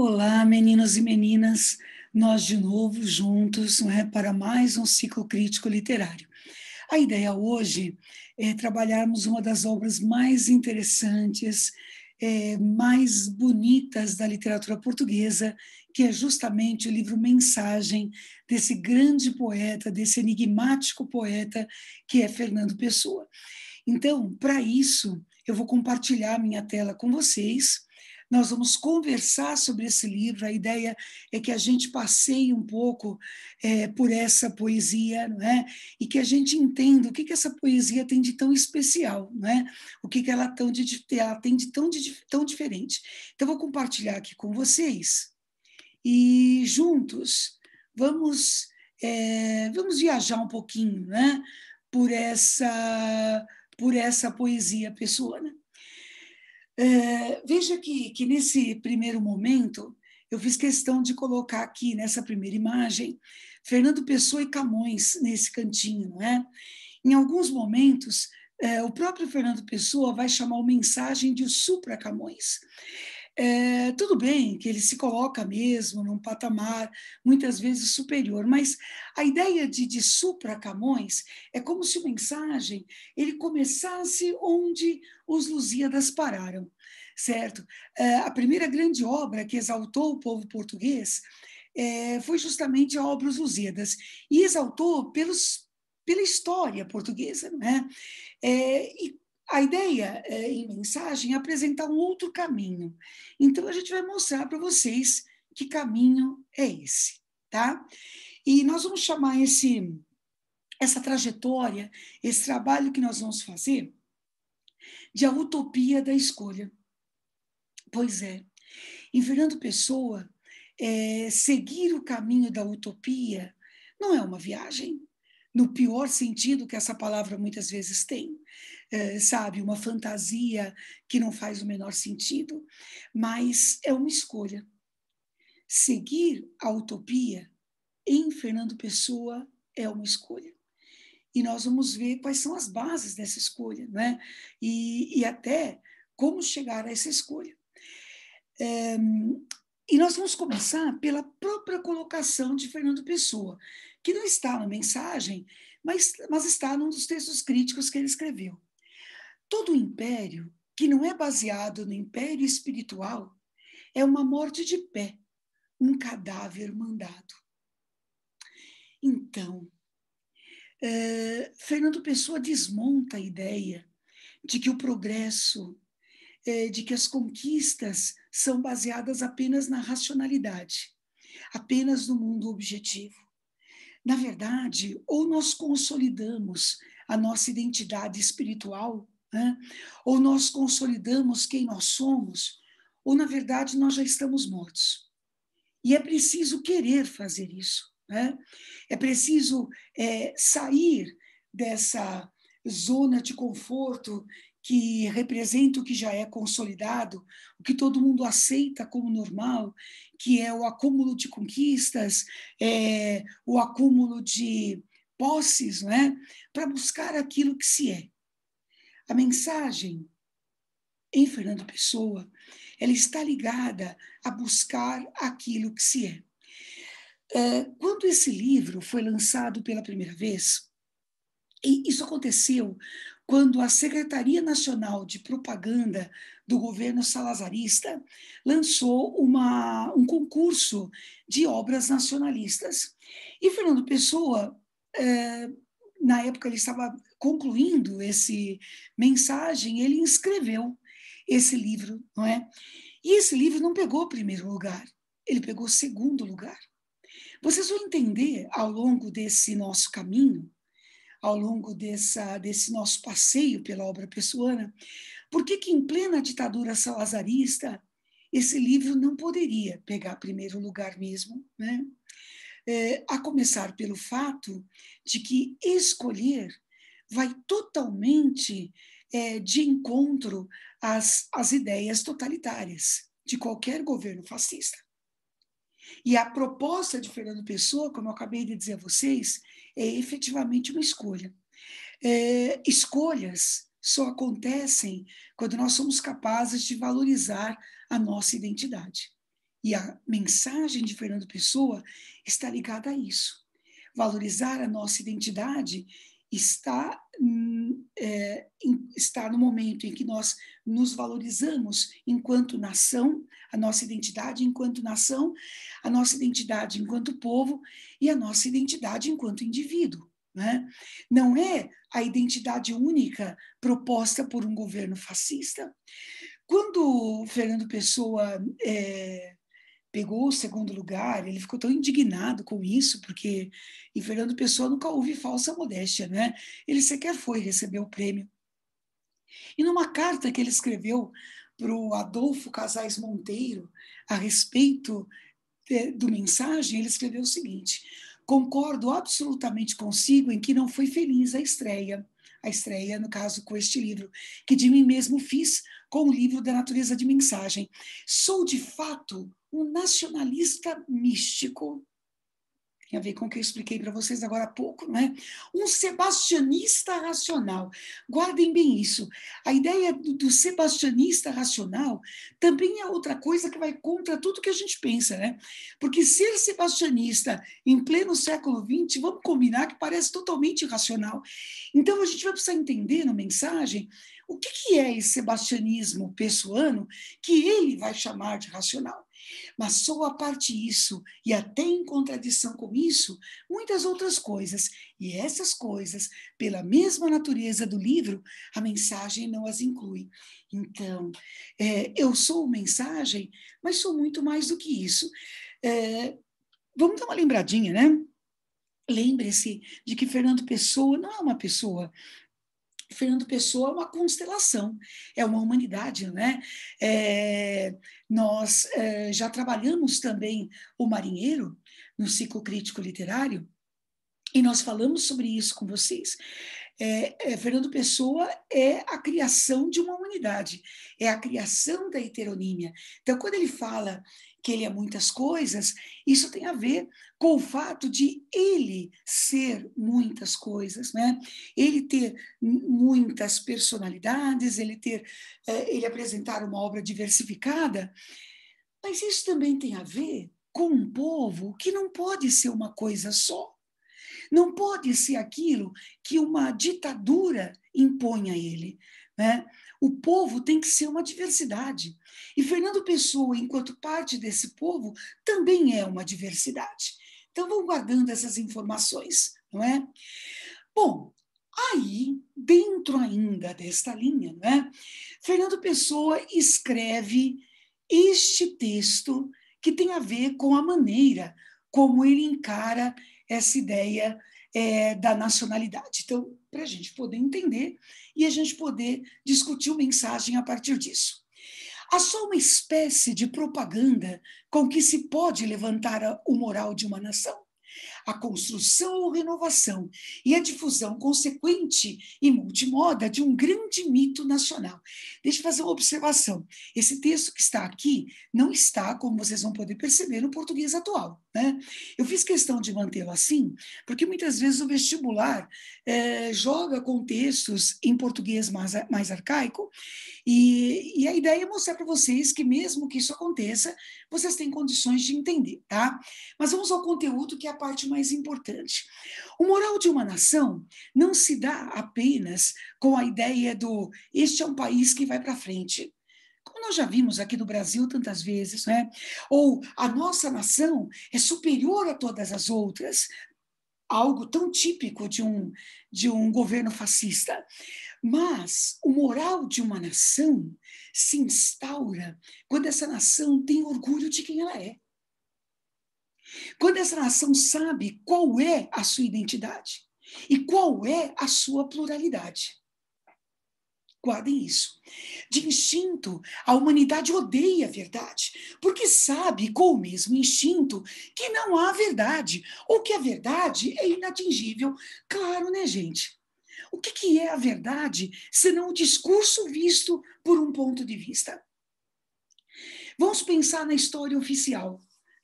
Olá, meninos e meninas, nós de novo juntos é, para mais um ciclo crítico literário. A ideia hoje é trabalharmos uma das obras mais interessantes, é, mais bonitas da literatura portuguesa, que é justamente o livro Mensagem desse grande poeta, desse enigmático poeta que é Fernando Pessoa. Então, para isso, eu vou compartilhar minha tela com vocês nós vamos conversar sobre esse livro. A ideia é que a gente passeie um pouco é, por essa poesia não é? e que a gente entenda o que, que essa poesia tem de tão especial, não é? o que, que ela, tão de, ela tem de tão, de tão diferente. Então, vou compartilhar aqui com vocês e juntos vamos. É, vamos viajar um pouquinho né, por essa por essa poesia pessoa. Né? É, veja que, que nesse primeiro momento, eu fiz questão de colocar aqui nessa primeira imagem Fernando Pessoa e Camões nesse cantinho, não é? Em alguns momentos, é, o próprio Fernando Pessoa vai chamar o mensagem de o supra Camões. É, tudo bem que ele se coloca mesmo num patamar muitas vezes superior, mas a ideia de, de supra Camões é como se o mensagem ele começasse onde os Lusíadas pararam certo? Eh, a primeira grande obra que exaltou o povo português eh, foi justamente a obra Os Lusíadas, e exaltou pelos, pela história portuguesa, né? E a ideia em mensagem é apresentar um outro caminho. Então, a gente vai mostrar para vocês que caminho é esse, tá? E nós vamos chamar esse, essa trajetória, esse trabalho que nós vamos fazer, de a utopia da escolha. Pois é. Em Fernando Pessoa, é, seguir o caminho da utopia não é uma viagem, no pior sentido que essa palavra muitas vezes tem, é, sabe? Uma fantasia que não faz o menor sentido, mas é uma escolha. Seguir a utopia em Fernando Pessoa é uma escolha. E nós vamos ver quais são as bases dessa escolha, né? E, e até como chegar a essa escolha. Um, ehm, e nós vamos começar pela própria colocação de Fernando Pessoa, que não está na mensagem, mas, mas está num dos textos críticos que ele escreveu. Todo império que não é baseado no império espiritual é uma morte de pé, um cadáver mandado. Então, eh, Fernando Pessoa desmonta a ideia de que o progresso é, de que as conquistas são baseadas apenas na racionalidade, apenas no mundo objetivo. Na verdade, ou nós consolidamos a nossa identidade espiritual, né? ou nós consolidamos quem nós somos, ou na verdade nós já estamos mortos. E é preciso querer fazer isso. Né? É preciso é, sair dessa zona de conforto que representa o que já é consolidado, o que todo mundo aceita como normal, que é o acúmulo de conquistas, é, o acúmulo de posses, né, para buscar aquilo que se é. A mensagem em Fernando Pessoa, ela está ligada a buscar aquilo que se é. é quando esse livro foi lançado pela primeira vez, e isso aconteceu quando a Secretaria Nacional de Propaganda do governo salazarista lançou uma, um concurso de obras nacionalistas. E Fernando Pessoa, eh, na época ele estava concluindo esse mensagem, ele inscreveu esse livro, não é? E esse livro não pegou primeiro lugar, ele pegou segundo lugar. Vocês vão entender ao longo desse nosso caminho ao longo dessa, desse nosso passeio pela obra pessoana, por que, que em plena ditadura salazarista esse livro não poderia pegar primeiro lugar mesmo, né? É, a começar pelo fato de que escolher vai totalmente é, de encontro às, às ideias totalitárias de qualquer governo fascista. E a proposta de Fernando Pessoa, como eu acabei de dizer a vocês, é efetivamente uma escolha. É, escolhas só acontecem quando nós somos capazes de valorizar a nossa identidade. E a mensagem de Fernando Pessoa está ligada a isso. Valorizar a nossa identidade está, hum, é, está no momento em que nós nos valorizamos enquanto nação, a nossa identidade enquanto nação, a nossa identidade enquanto povo e a nossa identidade enquanto indivíduo. Né? Não é a identidade única proposta por um governo fascista. Quando Fernando Pessoa é, pegou o segundo lugar, ele ficou tão indignado com isso, porque em Fernando Pessoa nunca houve falsa modéstia, né? Ele sequer foi receber o prêmio. E numa carta que ele escreveu para o Adolfo Casais Monteiro a respeito de, do mensagem, ele escreveu o seguinte: Concordo absolutamente consigo em que não foi feliz a estreia, a estreia, no caso, com este livro, que de mim mesmo fiz com o livro da natureza de mensagem. Sou de fato um nacionalista místico tem a ver com o que eu expliquei para vocês agora há pouco, né? Um sebastianista racional. Guardem bem isso. A ideia do, do sebastianista racional também é outra coisa que vai contra tudo que a gente pensa, né? Porque ser sebastianista em pleno século XX, vamos combinar que parece totalmente irracional. Então a gente vai precisar entender na mensagem o que, que é esse sebastianismo pessoano que ele vai chamar de racional mas sou a parte isso, e até em contradição com isso, muitas outras coisas. E essas coisas, pela mesma natureza do livro, a mensagem não as inclui. Então, é, eu sou mensagem, mas sou muito mais do que isso. É, vamos dar uma lembradinha, né? Lembre-se de que Fernando Pessoa não é uma pessoa Fernando Pessoa é uma constelação, é uma humanidade, né? É, nós é, já trabalhamos também o marinheiro no ciclo crítico literário e nós falamos sobre isso com vocês. É, é Fernando Pessoa é a criação de uma humanidade, é a criação da heteronímia. Então, quando ele fala que ele é muitas coisas, isso tem a ver com o fato de ele ser muitas coisas, né? Ele ter muitas personalidades, ele ter, eh, ele apresentar uma obra diversificada, mas isso também tem a ver com um povo que não pode ser uma coisa só, não pode ser aquilo que uma ditadura impõe a ele, né? O povo tem que ser uma diversidade. E Fernando Pessoa, enquanto parte desse povo, também é uma diversidade. Então, vão guardando essas informações, não é? Bom, aí, dentro ainda desta linha, não é? Fernando Pessoa escreve este texto que tem a ver com a maneira como ele encara essa ideia é, da nacionalidade. Então, para a gente poder entender e a gente poder discutir uma mensagem a partir disso. Há só uma espécie de propaganda com que se pode levantar o moral de uma nação? a construção ou renovação e a difusão consequente e multimoda de um grande mito nacional. Deixa eu fazer uma observação. Esse texto que está aqui não está, como vocês vão poder perceber, no português atual. Né? Eu fiz questão de mantê-lo assim, porque muitas vezes o vestibular é, joga com textos em português mais, mais arcaico, e, e a ideia é mostrar para vocês que, mesmo que isso aconteça, vocês têm condições de entender, tá? Mas vamos ao conteúdo, que é a parte mais mais importante. O moral de uma nação não se dá apenas com a ideia do este é um país que vai para frente. Como nós já vimos aqui no Brasil tantas vezes, né? ou a nossa nação é superior a todas as outras, algo tão típico de um, de um governo fascista. Mas o moral de uma nação se instaura quando essa nação tem orgulho de quem ela é. Quando essa nação sabe qual é a sua identidade e qual é a sua pluralidade. Guardem isso. De instinto, a humanidade odeia a verdade, porque sabe com o mesmo instinto que não há verdade, ou que a é verdade é inatingível. Claro, né, gente? O que, que é a verdade senão o discurso visto por um ponto de vista? Vamos pensar na história oficial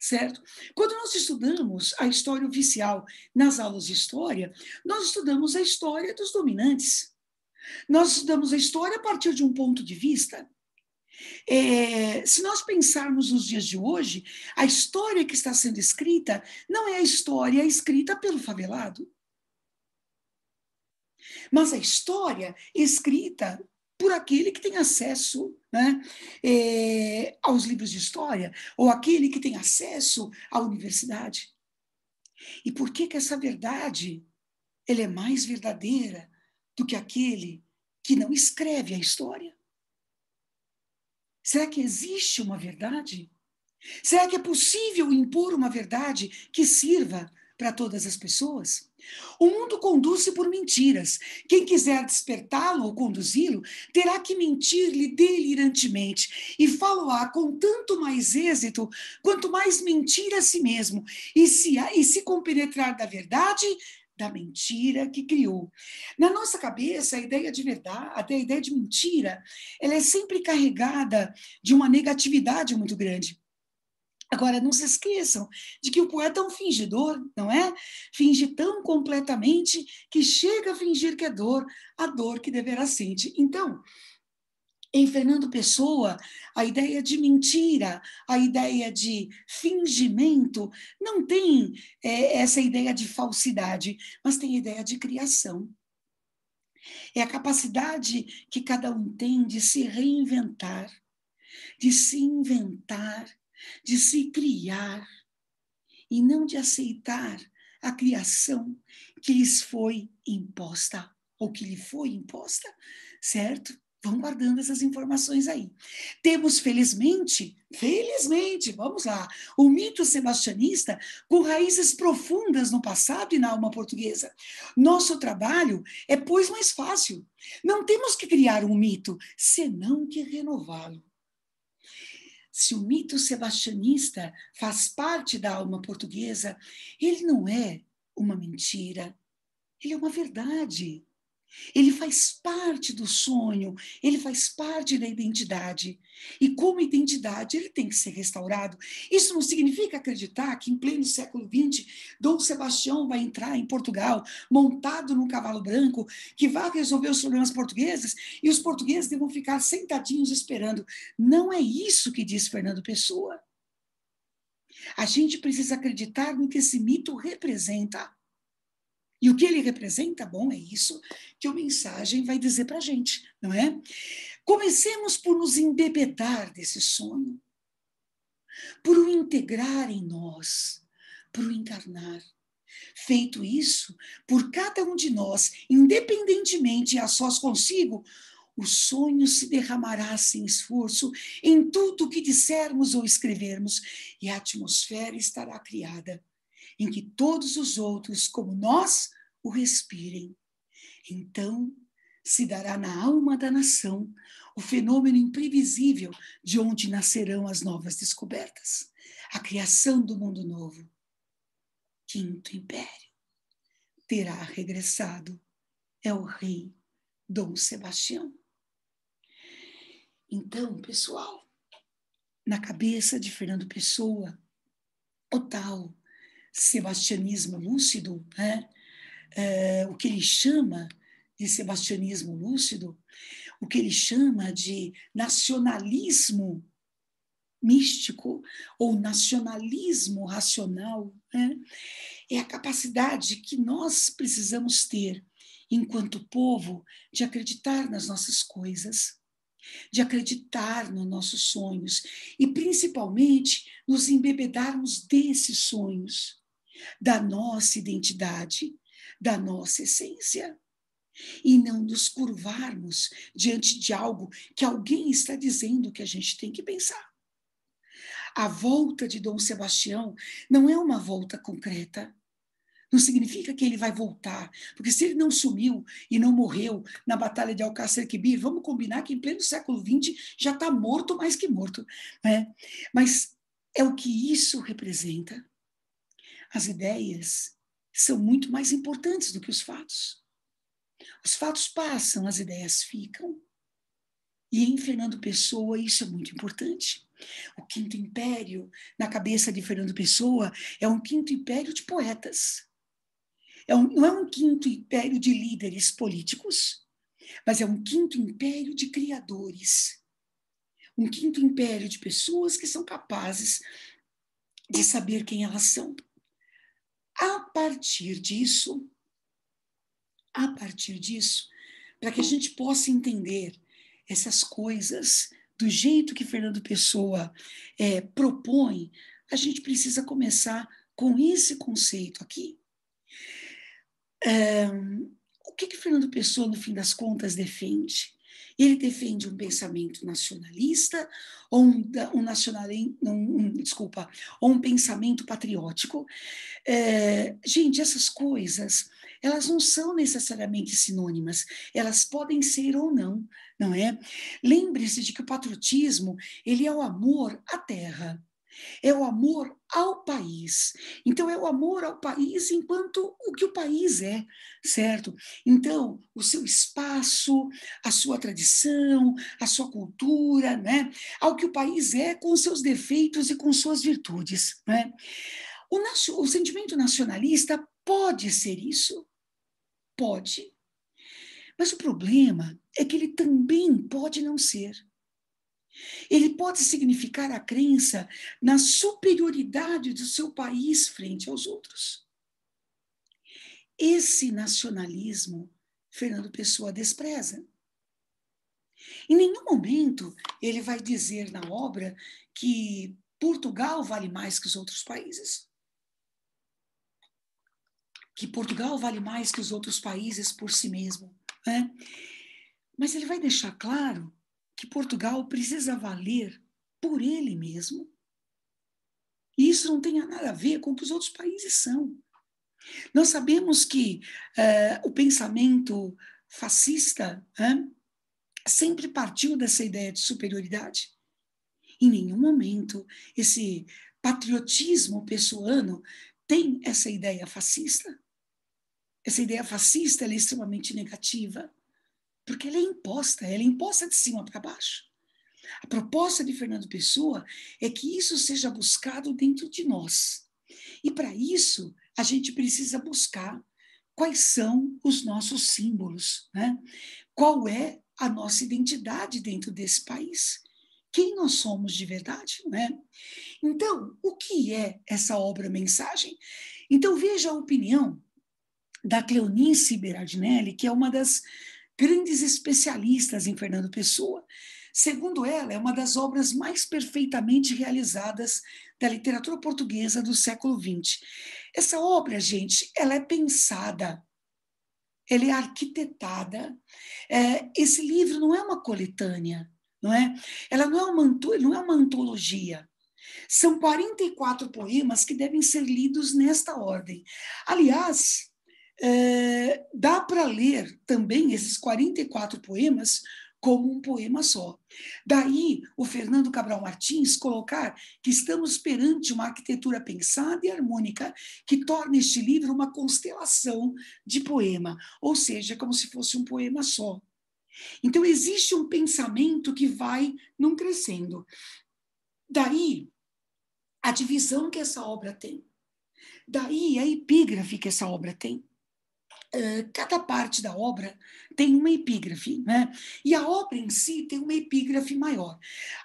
certo? Quando nós estudamos a história oficial nas aulas de história, nós estudamos a história dos dominantes. Nós estudamos a história a partir de um ponto de vista. É, se nós pensarmos nos dias de hoje, a história que está sendo escrita não é a história escrita pelo favelado, mas a história escrita por aquele que tem acesso né, é, aos livros de história, ou aquele que tem acesso à universidade. E por que, que essa verdade ela é mais verdadeira do que aquele que não escreve a história? Será que existe uma verdade? Será que é possível impor uma verdade que sirva para todas as pessoas? O mundo conduz-se por mentiras. Quem quiser despertá-lo ou conduzi-lo, terá que mentir-lhe delirantemente, e falo-á com tanto mais êxito quanto mais mentir a si mesmo, e se, e se compenetrar da verdade, da mentira que criou. Na nossa cabeça, a ideia de verdade, até a ideia de mentira, ela é sempre carregada de uma negatividade muito grande. Agora, não se esqueçam de que o poeta é um fingidor, não é? Finge tão completamente que chega a fingir que é dor, a dor que deverá sentir. Então, em Fernando Pessoa, a ideia de mentira, a ideia de fingimento, não tem é, essa ideia de falsidade, mas tem a ideia de criação. É a capacidade que cada um tem de se reinventar, de se inventar, de se criar e não de aceitar a criação que lhes foi imposta ou que lhe foi imposta, certo? Vão guardando essas informações aí. Temos, felizmente, felizmente, vamos lá, o mito sebastianista com raízes profundas no passado e na alma portuguesa. Nosso trabalho é, pois, mais fácil. Não temos que criar um mito, senão que renová-lo se o mito sebastianista faz parte da alma portuguesa, ele não é uma mentira, ele é uma verdade. Ele faz parte do sonho, ele faz parte da identidade. E como identidade, ele tem que ser restaurado. Isso não significa acreditar que, em pleno século XX, Dom Sebastião vai entrar em Portugal montado num cavalo branco, que vai resolver os problemas portugueses e os portugueses devem ficar sentadinhos esperando. Não é isso que diz Fernando Pessoa. A gente precisa acreditar no que esse mito representa. E o que ele representa, bom, é isso que a mensagem vai dizer para a gente, não é? Comecemos por nos embebedar desse sonho, por o integrar em nós, por o encarnar. Feito isso, por cada um de nós, independentemente e a sós consigo, o sonho se derramará sem esforço em tudo o que dissermos ou escrevermos, e a atmosfera estará criada em que todos os outros, como nós, o respirem. Então se dará na alma da nação o fenômeno imprevisível de onde nascerão as novas descobertas, a criação do mundo novo. Quinto Império terá regressado é o rei Dom Sebastião. Então, pessoal, na cabeça de Fernando Pessoa, o tal sebastianismo lúcido, né? é, o que ele chama de sebastianismo lúcido, o que ele chama de nacionalismo místico ou nacionalismo racional, né? é a capacidade que nós precisamos ter, enquanto povo, de acreditar nas nossas coisas, de acreditar nos nossos sonhos e, principalmente, nos embebedarmos desses sonhos da nossa identidade, da nossa essência. E não nos curvarmos diante de algo que alguém está dizendo que a gente tem que pensar. A volta de Dom Sebastião não é uma volta concreta. Não significa que ele vai voltar, porque se ele não sumiu e não morreu na Batalha de Alcácer Quibir, vamos combinar que em pleno século XX já está morto mais que morto. Né? Mas é o que isso representa as ideias são muito mais importantes do que os fatos. Os fatos passam, as ideias ficam. E em Fernando Pessoa, isso é muito importante. O Quinto Império, na cabeça de Fernando Pessoa, é um Quinto Império de poetas. É um, não é um Quinto Império de líderes políticos, mas é um Quinto Império de criadores. Um Quinto Império de pessoas que são capazes de saber quem elas são a partir disso, a partir disso, para que a gente possa entender essas coisas do jeito que Fernando Pessoa é, propõe, a gente precisa começar com esse conceito aqui. Um, o que, que Fernando Pessoa, no fim das contas, defende? Ele defende um pensamento nacionalista, ou um, um nacionalismo, um, desculpa, ou um pensamento patriótico. É, gente, essas coisas, elas não são necessariamente sinônimas, elas podem ser ou não, não é? Lembre-se de que o patriotismo, ele é o amor à terra é o amor ao país. Então, é o amor ao país enquanto o que o país é, certo? Então, o seu espaço, a sua tradição, a sua cultura, né? Ao que o país é com seus defeitos e com suas virtudes, né? O, o sentimento nacionalista pode ser isso? Pode. Mas o problema é que ele também pode não ser. Ele pode significar a crença na superioridade do seu país frente aos outros. Esse nacionalismo, Fernando Pessoa despreza. Em nenhum momento ele vai dizer na obra que Portugal vale mais que os outros países. Que Portugal vale mais que os outros países por si mesmo. Né? Mas ele vai deixar claro que Portugal precisa valer por ele mesmo. E isso não tem nada a ver com o que os outros países são. Nós sabemos que é, o pensamento fascista sempre partiu dessa ideia de superioridade. Em nenhum momento esse patriotismo pessoano tem essa ideia fascista. Essa ideia fascista é extremamente negativa. Porque ela é imposta, ela é imposta de cima para baixo. A proposta de Fernando Pessoa é que isso seja buscado dentro de nós. E para isso, a gente precisa buscar quais são os nossos símbolos, né? qual é a nossa identidade dentro desse país quem nós somos de verdade, né Então, o que é essa obra mensagem? Então, veja a opinião da Cleonice Berardinelli, que é uma das grandes especialistas em Fernando Pessoa. Segundo ela, é uma das obras mais perfeitamente realizadas da literatura portuguesa do século XX. Essa obra, gente, ela é pensada, ela é arquitetada. É, esse livro não é uma coletânea, não é? Ela não é uma, não é uma antologia. São 44 poemas que devem ser lidos nesta ordem. Aliás, é, dá para ler também esses 44 poemas como um poema só. Daí, o Fernando Cabral Martins colocar que estamos perante uma arquitetura pensada e harmônica que torna este livro uma constelação de poema, ou seja, como se fosse um poema só. Então, existe um pensamento que vai num crescendo. Daí, a divisão que essa obra tem. Daí, a epígrafe que essa obra tem. Eh, cada parte da obra tem uma epígrafe, né? E a obra em si tem uma epígrafe maior.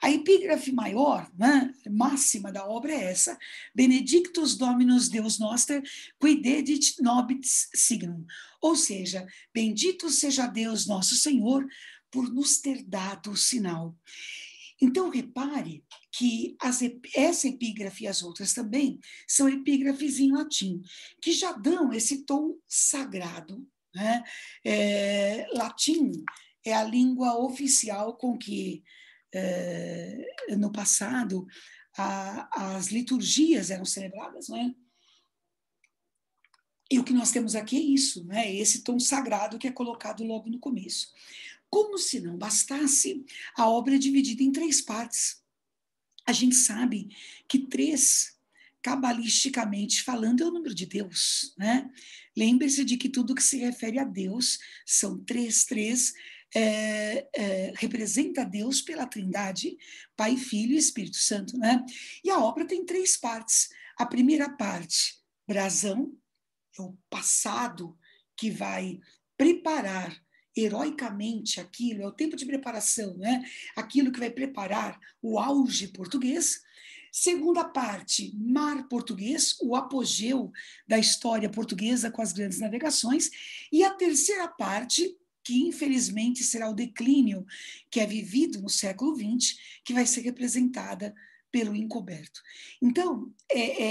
A epígrafe maior, né, máxima da obra é essa: Benedictus Dominus Deus Noster, qui dedit nobis signum. Ou seja, bendito seja Deus nosso Senhor por nos ter dado o sinal. Então repare que as, essa epígrafe e as outras também são epígrafes em latim, que já dão esse tom sagrado. Né? É, latim é a língua oficial com que, é, no passado, a, as liturgias eram celebradas, não é? E o que nós temos aqui é isso, né? esse tom sagrado que é colocado logo no começo. Como se não bastasse, a obra é dividida em três partes. A gente sabe que três, cabalisticamente falando, é o número de Deus, né? Lembre-se de que tudo que se refere a Deus são três, três, é, é, representa Deus pela Trindade, Pai, Filho e Espírito Santo, né? E a obra tem três partes. A primeira parte, brasão, é o passado que vai preparar heroicamente aquilo, é o tempo de preparação, né? aquilo que vai preparar o auge português. Segunda parte, mar português, o apogeu da história portuguesa com as grandes navegações. E a terceira parte, que infelizmente será o declínio que é vivido no século XX, que vai ser representada pelo encoberto. Então, é,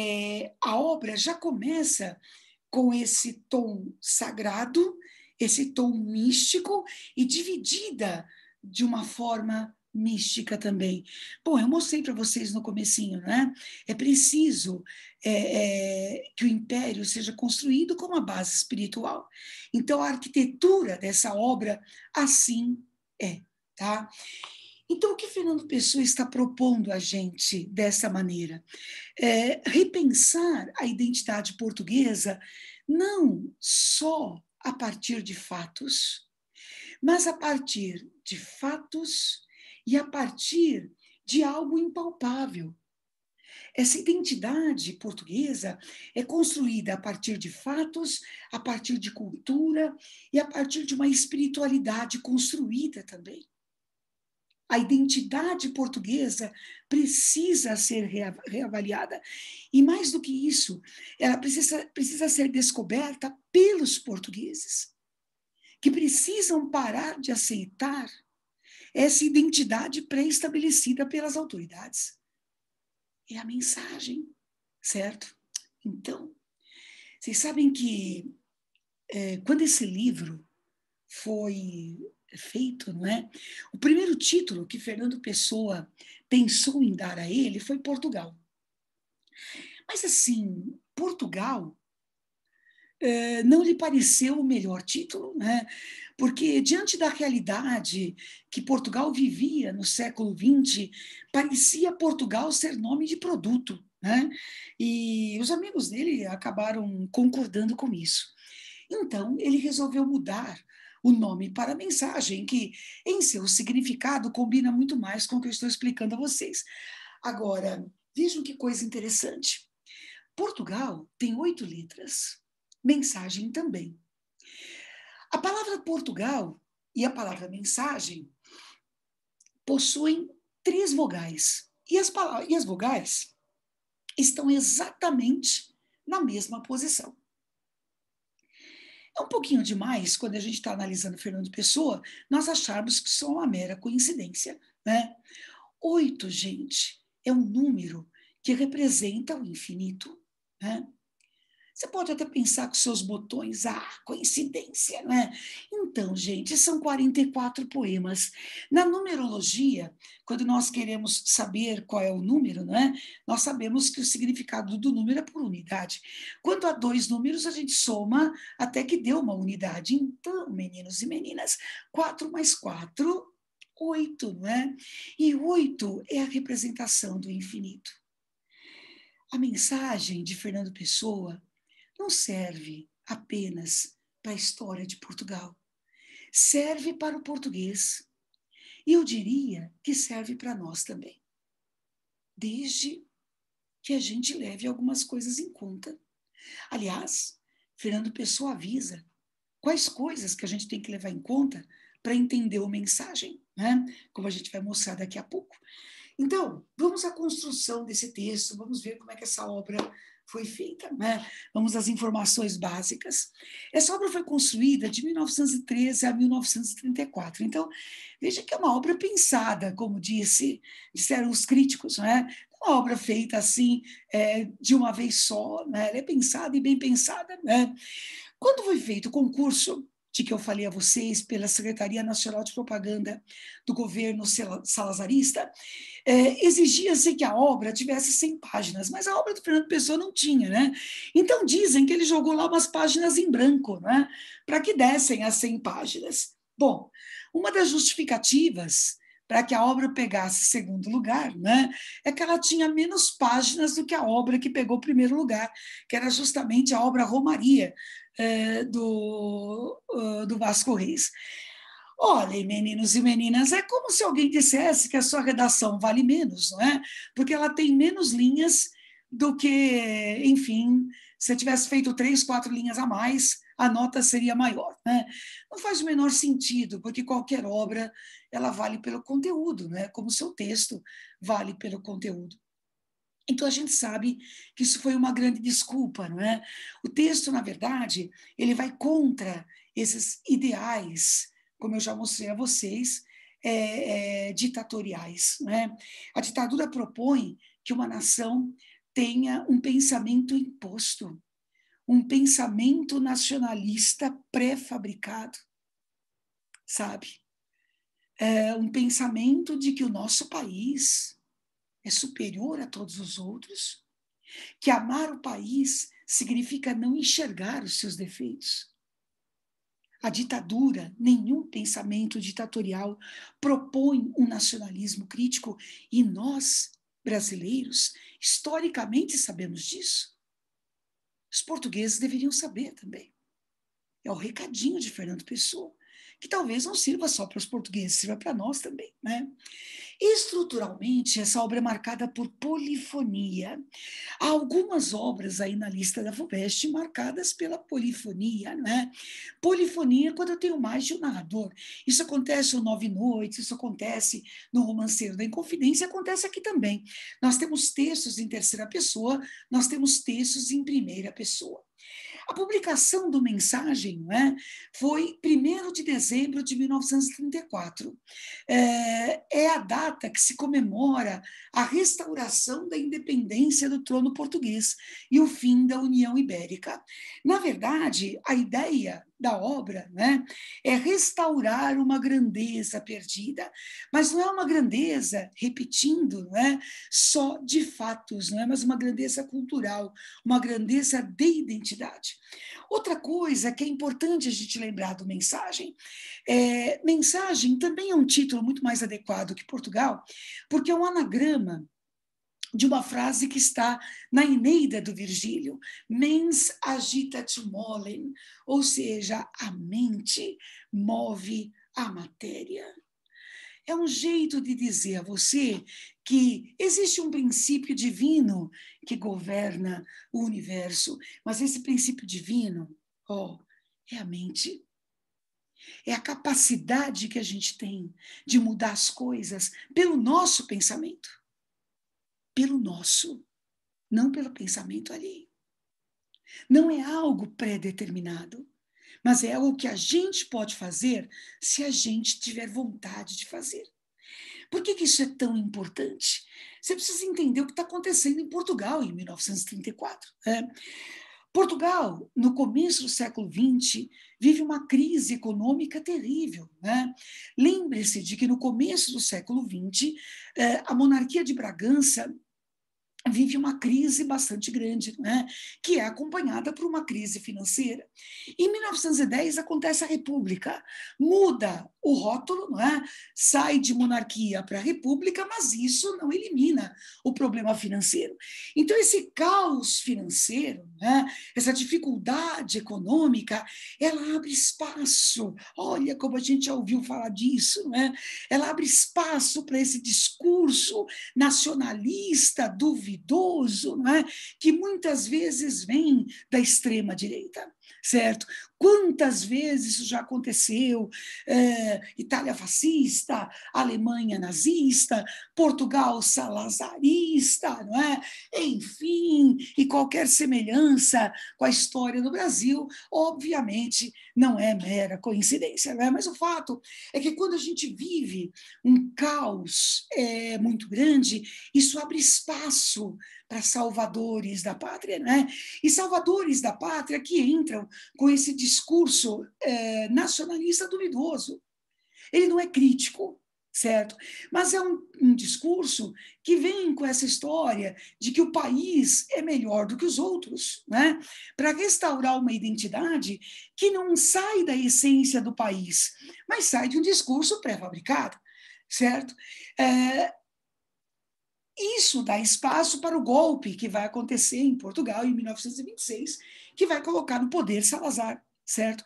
é, a obra já começa com esse tom sagrado, esse tom místico e dividida de uma forma mística também. Bom, eu mostrei para vocês no comecinho, né? É preciso é, é, que o império seja construído com uma base espiritual. Então, a arquitetura dessa obra assim é, tá? Então, o que Fernando Pessoa está propondo a gente dessa maneira? É repensar a identidade portuguesa não só a partir de fatos, mas a partir de fatos e a partir de algo impalpável. Essa identidade portuguesa é construída a partir de fatos, a partir de cultura e a partir de uma espiritualidade construída também a identidade portuguesa precisa ser reavaliada. E mais do que isso, ela precisa, precisa ser descoberta pelos portugueses, que precisam parar de aceitar essa identidade pré-estabelecida pelas autoridades. É a mensagem, certo? Então, vocês sabem que é, quando esse livro foi feito, não é? O primeiro título que Fernando Pessoa pensou em dar a ele foi Portugal. Mas assim, Portugal eh, não lhe pareceu o melhor título, né? porque diante da realidade que Portugal vivia no século XX, parecia Portugal ser nome de produto. Né? E os amigos dele acabaram concordando com isso. Então, ele resolveu mudar o nome para a mensagem, que em seu significado combina muito mais com o que eu estou explicando a vocês. Agora, vejam que coisa interessante. Portugal tem oito letras, mensagem também. A palavra Portugal e a palavra mensagem possuem três vogais. E as, e as vogais estão exatamente na mesma posição. É um pouquinho demais, quando a gente está analisando Fernando Pessoa, nós acharmos que só uma mera coincidência. Né? Oito, gente, é um número que representa o infinito. Né? Você pode até pensar que seus botões, ah, coincidência, né? Então, gente, são 44 poemas. Na numerologia, quando nós queremos saber qual é o número, né? Nós sabemos que o significado do número é por unidade. Quando há dois números, a gente soma até que deu uma unidade. Então, meninos e meninas, 4 mais 4 oito, né? E oito é a representação do infinito. A mensagem de Fernando Pessoa não serve apenas para a história de Portugal. Serve para o português. E eu diria que serve para nós também. Desde que a gente leve algumas coisas em conta. Aliás, Fernando Pessoa avisa quais coisas que a gente tem que levar em conta para entender a mensagem, né? como a gente vai mostrar daqui a pouco. Então, vamos à construção desse texto, vamos ver como é que essa obra foi feita, né? vamos às informações básicas. Essa obra foi construída de 1913 a 1934. Então, veja que é uma obra pensada, como disse, disseram os críticos, né? É uma obra feita assim, é, de uma vez só, né? ela é pensada e bem pensada. Né? Quando foi feito o concurso de que eu falei a vocês, pela Secretaria Nacional de Propaganda do governo salazarista, é, exigia-se assim, que a obra tivesse 100 páginas, mas a obra do Fernando Pessoa não tinha, né? Então dizem que ele jogou lá umas páginas em branco, né? Para que dessem as 100 páginas. Bom, uma das justificativas para que a obra pegasse segundo lugar, né, é que ela tinha menos páginas do que a obra que pegou primeiro lugar, que era justamente a obra Romaria, eh, do, eh, do Vasco Reis. Olhem, meninos e meninas, é como se alguém dissesse que a sua redação vale menos, não é? Porque ela tem menos linhas do que, enfim, se eu tivesse feito três, quatro linhas a mais, a nota seria maior. Né? Não faz o menor sentido, porque qualquer obra ela vale pelo conteúdo, né? como o seu texto vale pelo conteúdo. Então a gente sabe que isso foi uma grande desculpa, não é? O texto, na verdade, ele vai contra esses ideais, como eu já mostrei a vocês, é, é, ditatoriais. Né? A ditadura propõe que uma nação tenha um pensamento imposto, um pensamento nacionalista pré-fabricado, sabe? É um pensamento de que o nosso país é superior a todos os outros, que amar o país significa não enxergar os seus defeitos. A ditadura, nenhum pensamento ditatorial propõe um nacionalismo crítico e nós, brasileiros, historicamente sabemos disso. Os portugueses deveriam saber também. É o recadinho de Fernando Pessoa que talvez não sirva só para os portugueses, sirva para nós também. Né? Estruturalmente, essa obra é marcada por polifonia. Há algumas obras aí na lista da FUVEST marcadas pela polifonia. Né? Polifonia é quando eu tenho mais de um narrador. Isso acontece no Nove Noites, isso acontece no Romanceiro da Inconfidência, acontece aqui também. Nós temos textos em terceira pessoa, nós temos textos em primeira pessoa. A publicação do Mensagem é foi 1 de dezembro de 1934. É, é a data que se comemora a restauração da independência do trono português e o fim da União Ibérica. Na verdade, a ideia da obra, né? é restaurar uma grandeza perdida, mas não é uma grandeza, repetindo, né? só de fatos, não é mas uma grandeza cultural, uma grandeza de identidade. Outra coisa que é importante a gente lembrar do Mensagem, é, Mensagem também é um título muito mais adequado que Portugal, porque é um anagrama de uma frase que está na Eneida do Virgílio, mens agitat molem, ou seja, a mente move a matéria. É um jeito de dizer a você que existe um princípio divino que governa o universo, mas esse princípio divino, ó, oh, é a mente. É a capacidade que a gente tem de mudar as coisas pelo nosso pensamento pelo nosso, não pelo pensamento alheio. Não é algo pré-determinado, mas é algo que a gente pode fazer se a gente tiver vontade de fazer. Por que, que isso é tão importante? Você precisa entender o que está acontecendo em Portugal em 1934. Né? Portugal, no começo do século XX, vive uma crise econômica terrível. Né? Lembre-se de que, no começo do século XX, eh, a monarquia de Bragança vive uma crise bastante grande, né? que é acompanhada por uma crise financeira. Em 1910 acontece a República, muda o rótulo, não é? sai de monarquia para república, mas isso não elimina o problema financeiro. Então esse caos financeiro, né, essa dificuldade econômica, ela abre espaço. Olha como a gente já ouviu falar disso, é? Ela abre espaço para esse discurso nacionalista duvidoso não é? que muitas vezes vem da extrema-direita certo? Quantas vezes isso já aconteceu? É, Itália fascista, Alemanha nazista, Portugal salazarista, não é? Enfim, e qualquer semelhança com a história do Brasil, obviamente, não é mera coincidência, não é? Mas o fato é que quando a gente vive um caos é, muito grande, isso abre espaço para salvadores da pátria, não é? E salvadores da pátria que entram com esse discurso é, nacionalista duvidoso. Ele não é crítico, certo? Mas é um, um, discurso que vem com essa história de que o país é melhor do que os outros, né? Para restaurar uma identidade que não sai da essência do país, mas sai de um discurso pré-fabricado, certo? É, isso dá espaço para o golpe que vai acontecer em Portugal em 1926, que vai colocar no poder Salazar, certo?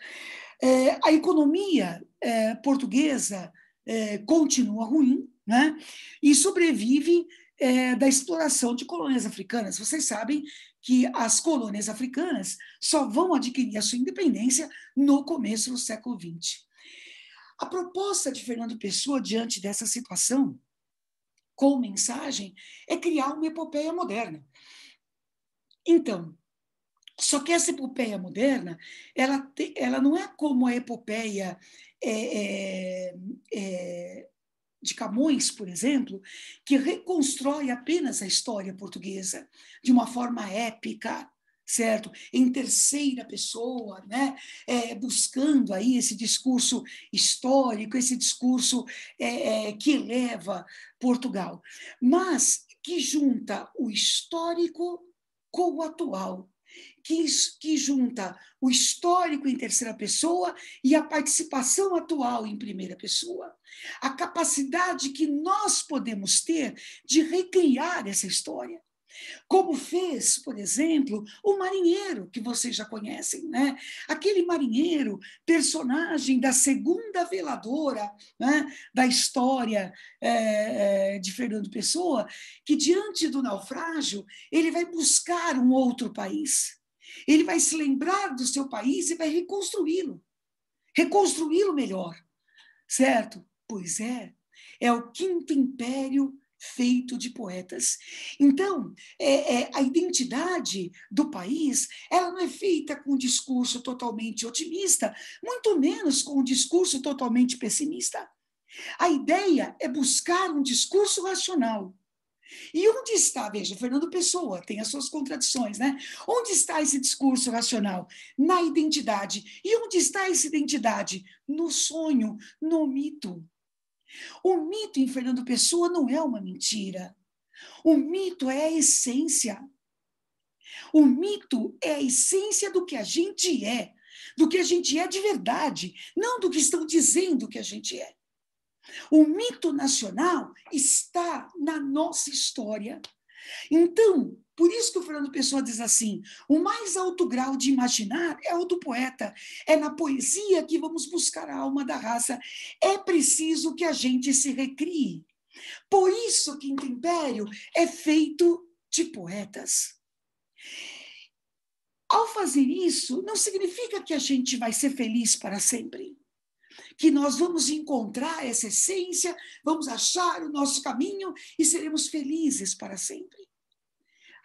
É, a economia é, portuguesa é, continua ruim, né? E sobrevive é, da exploração de colônias africanas. Vocês sabem que as colônias africanas só vão adquirir a sua independência no começo do século XX. A proposta de Fernando Pessoa diante dessa situação com mensagem é criar uma epopeia moderna. Então, só que essa epopeia moderna, ela, te, ela não é como a epopeia é, é, é, de Camões, por exemplo, que reconstrói apenas a história portuguesa de uma forma épica, certo? Em terceira pessoa, né? É, buscando aí esse discurso histórico, esse discurso é, é, que eleva Portugal, mas que junta o histórico com o atual, que, que junta o histórico em terceira pessoa e a participação atual em primeira pessoa. A capacidade que nós podemos ter de recriar essa história como fez, por exemplo, o marinheiro, que vocês já conhecem, né? Aquele marinheiro, personagem da segunda veladora né? da história é, de Fernando Pessoa, que diante do naufrágio, ele vai buscar um outro país. Ele vai se lembrar do seu país e vai reconstruí-lo. Reconstruí-lo melhor, certo? Pois é, é o quinto império feito de poetas. Então, é, é, a identidade do país, ela não é feita com um discurso totalmente otimista, muito menos com um discurso totalmente pessimista. A ideia é buscar um discurso racional. E onde está, veja, Fernando Pessoa tem as suas contradições, né? Onde está esse discurso racional? Na identidade. E onde está essa identidade? No sonho, no mito. O mito em Fernando Pessoa não é uma mentira. O mito é a essência. O mito é a essência do que a gente é, do que a gente é de verdade, não do que estão dizendo que a gente é. O mito nacional está na nossa história. Então, por isso que o Fernando Pessoa diz assim: o mais alto grau de imaginar é o do poeta. É na poesia que vamos buscar a alma da raça. É preciso que a gente se recrie. Por isso que Império é feito de poetas. Ao fazer isso, não significa que a gente vai ser feliz para sempre que nós vamos encontrar essa essência, vamos achar o nosso caminho e seremos felizes para sempre.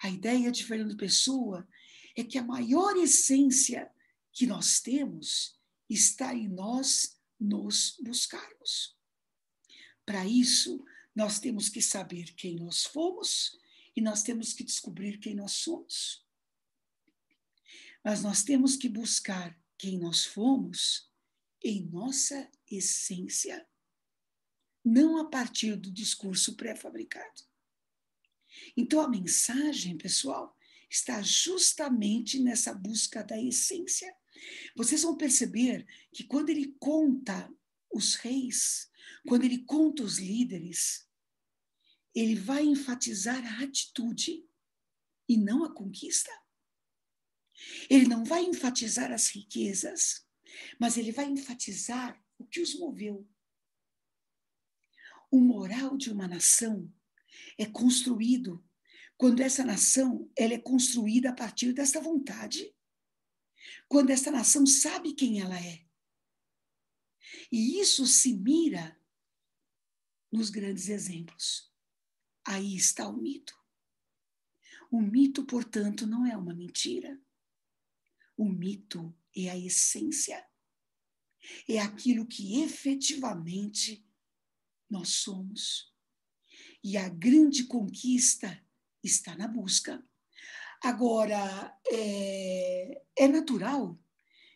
A ideia de Fernando Pessoa é que a maior essência que nós temos está em nós nos buscarmos. Para isso, nós temos que saber quem nós fomos e nós temos que descobrir quem nós somos. Mas nós temos que buscar quem nós fomos em nossa essência, não a partir do discurso pré-fabricado. Então, a mensagem, pessoal, está justamente nessa busca da essência. Vocês vão perceber que quando ele conta os reis, quando ele conta os líderes, ele vai enfatizar a atitude e não a conquista. Ele não vai enfatizar as riquezas, mas ele vai enfatizar o que os moveu. O moral de uma nação é construído quando essa nação ela é construída a partir dessa vontade, quando essa nação sabe quem ela é. E isso se mira nos grandes exemplos. Aí está o mito. O mito, portanto, não é uma mentira. O mito é a essência. É aquilo que efetivamente nós somos. E a grande conquista está na busca. Agora, é, é natural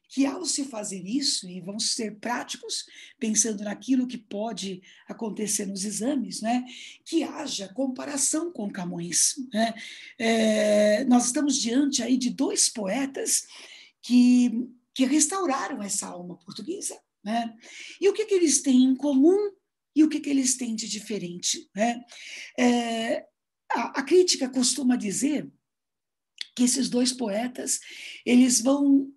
que ao se fazer isso, e vamos ser práticos, pensando naquilo que pode acontecer nos exames, né, que haja comparação com Camões. Né? É, nós estamos diante aí de dois poetas que, que restauraram essa alma portuguesa. Né? E o que, que eles têm em comum e o que, que eles têm de diferente. Né? É, a, a crítica costuma dizer que esses dois poetas eles vão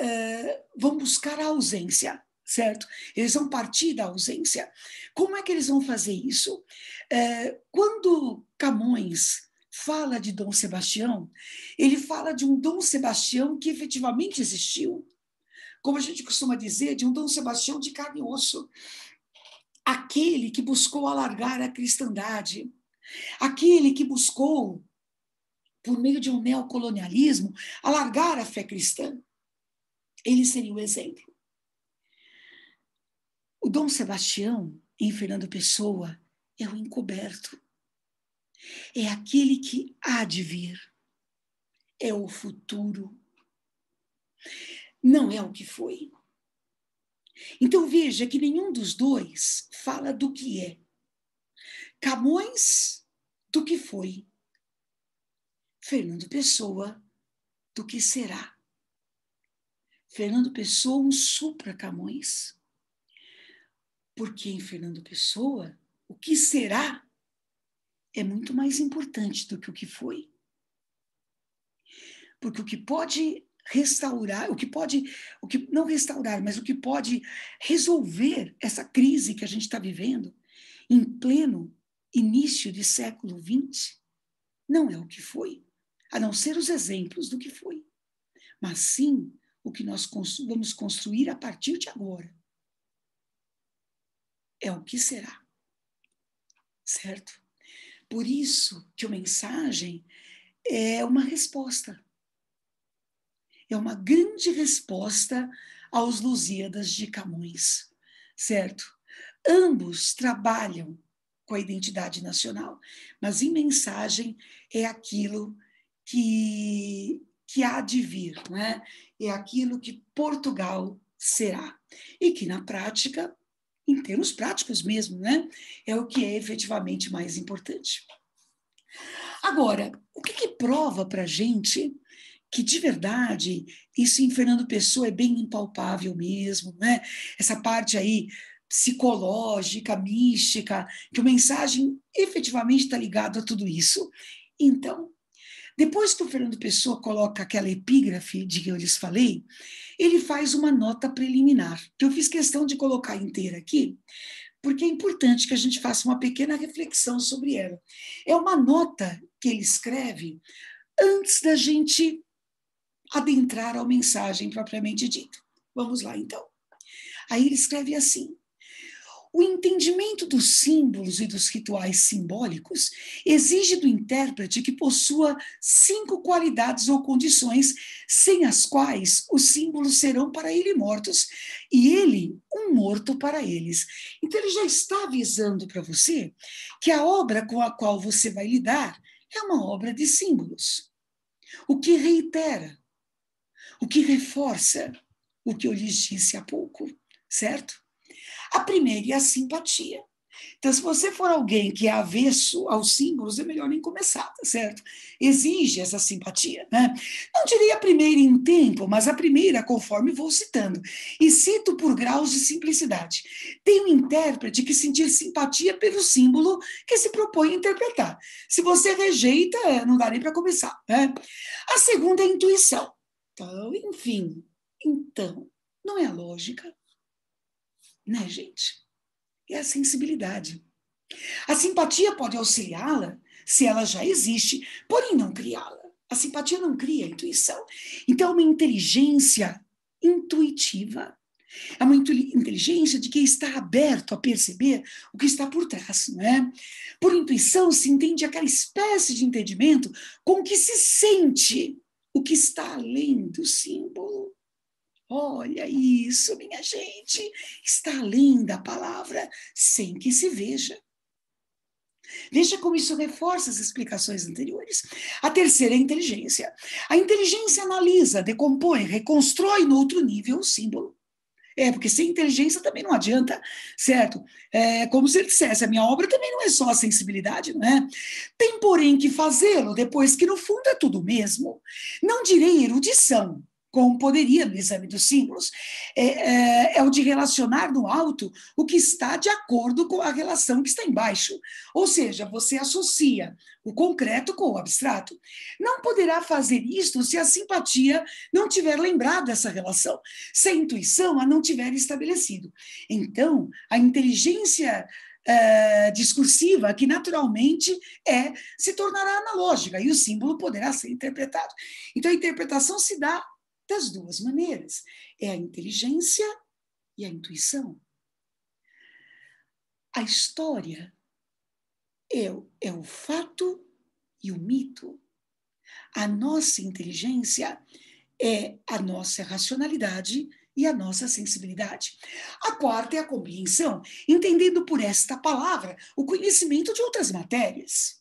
é, vão buscar a ausência, certo? Eles vão partir da ausência. Como é que eles vão fazer isso? É, quando Camões fala de Dom Sebastião, ele fala de um Dom Sebastião que efetivamente existiu, como a gente costuma dizer, de um Dom Sebastião de carne e osso, aquele que buscou alargar a cristandade, aquele que buscou, por meio de um neocolonialismo, alargar a fé cristã. Ele seria o exemplo. O Dom Sebastião, em Fernando Pessoa, é o encoberto. É aquele que há de vir. É o futuro. Não é o que foi. Então veja que nenhum dos dois fala do que é. Camões, do que foi. Fernando Pessoa, do que será. Fernando Pessoa, um supra Camões. Porque em Fernando Pessoa, o que será é muito mais importante do que o que foi. Porque o que pode restaurar, o que pode, o que não restaurar, mas o que pode resolver essa crise que a gente está vivendo em pleno início de século XX, não é o que foi, a não ser os exemplos do que foi, mas sim o que nós vamos construir a partir de agora. É o que será. Certo? Por isso que a mensagem é uma resposta é uma grande resposta aos Lusíadas de Camões, certo? Ambos trabalham com a identidade nacional, mas em mensagem é aquilo que, que há de vir, né? é aquilo que Portugal será. E que na prática, em termos práticos mesmo, né? é o que é efetivamente mais importante. Agora, o que, que prova para a gente que de verdade isso em Fernando Pessoa é bem impalpável mesmo, né? Essa parte aí psicológica, mística, que a mensagem efetivamente está ligada a tudo isso. Então, depois que o Fernando Pessoa coloca aquela epígrafe de que eu lhes falei, ele faz uma nota preliminar, que eu fiz questão de colocar inteira aqui, porque é importante que a gente faça uma pequena reflexão sobre ela. É uma nota que ele escreve antes da gente adentrar a mensagem propriamente dita. Vamos lá, então. Aí ele escreve assim: o entendimento dos símbolos e dos rituais simbólicos exige do intérprete que possua cinco qualidades ou condições, sem as quais os símbolos serão para ele mortos e ele um morto para eles. Então, ele já está avisando para você que a obra com a qual você vai lidar é uma obra de símbolos, o que reitera o que reforça o que eu lhes disse há pouco, certo? A primeira é a simpatia. Então, se você for alguém que é avesso aos símbolos, é melhor nem começar, tá certo? Exige essa simpatia, né? Não diria a primeira em tempo, mas a primeira conforme vou citando. E cito por graus de simplicidade. Tem um intérprete que sentir simpatia pelo símbolo que se propõe a interpretar. Se você rejeita, não dá nem para começar, né? A segunda é a intuição. Então, enfim, então, não é a lógica, né, gente? É a sensibilidade. A simpatia pode auxiliá-la se ela já existe, porém não criá-la. A simpatia não cria a intuição. Então, é uma inteligência intuitiva. É uma inteligência de quem está aberto a perceber o que está por trás, não é? Por intuição se entende aquela espécie de entendimento com que se sente o que está além do símbolo. Olha isso, minha gente, está além da palavra sem que se veja. Veja como isso reforça as explicações anteriores. A terceira é a inteligência. A inteligência analisa, decompõe, reconstrói no outro nível o símbolo. É, porque sem inteligência também não adianta, certo? É como se ele dissesse, a minha obra também não é só a sensibilidade, não é? Tem, porém, que fazê-lo depois que no fundo é tudo mesmo. Não direi erudição, como poderia no exame dos símbolos, é, é, é, o de relacionar no alto o que está de acordo com a relação que está embaixo. Ou seja, você associa o concreto com o abstrato. Não poderá fazer isto se a simpatia não tiver lembrado essa relação, se a intuição a não tiver estabelecido. Então, a inteligência Uh, discursiva que naturalmente é se tornará analógica e o símbolo poderá ser interpretado. Então a interpretação se dá das duas maneiras: é a inteligência e a intuição. A história é, é o fato e o mito. A nossa inteligência é a nossa racionalidade e a nossa sensibilidade. A quarta é a compreensão, entendendo por esta palavra o conhecimento de outras matérias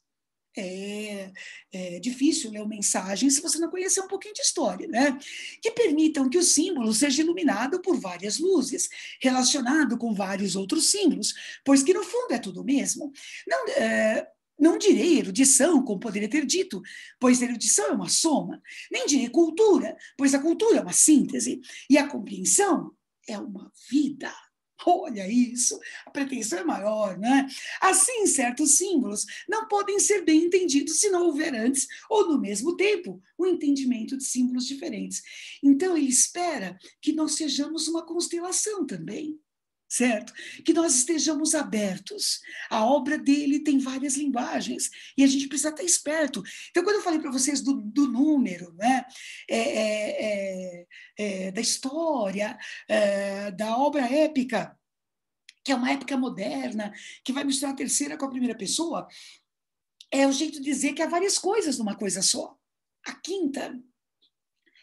é, é, difícil ler uma mensagem se você não conhecer um pouquinho de história, né? Que permitam que o símbolo seja iluminado por várias luzes, relacionado com vários outros símbolos, pois que no fundo é tudo mesmo. Não, é, não direi erudição, como poderia ter dito, pois erudição é uma soma. Nem direi cultura, pois a cultura é uma síntese. E a compreensão é uma vida. Olha isso, a pretensão é maior, né? Assim, certos símbolos não podem ser bem entendidos se não houver antes ou no mesmo tempo o um entendimento de símbolos diferentes. Então, ele espera que nós sejamos uma constelação também certo? Que nós estejamos abertos. A obra dele tem várias linguagens e a gente precisa estar esperto. Então, quando eu falei para vocês do, do número, né? É, é, é, é da história, é, da obra épica, que é uma época moderna, que vai misturar a terceira com a primeira pessoa, é o jeito de dizer que há várias coisas numa coisa só. A quinta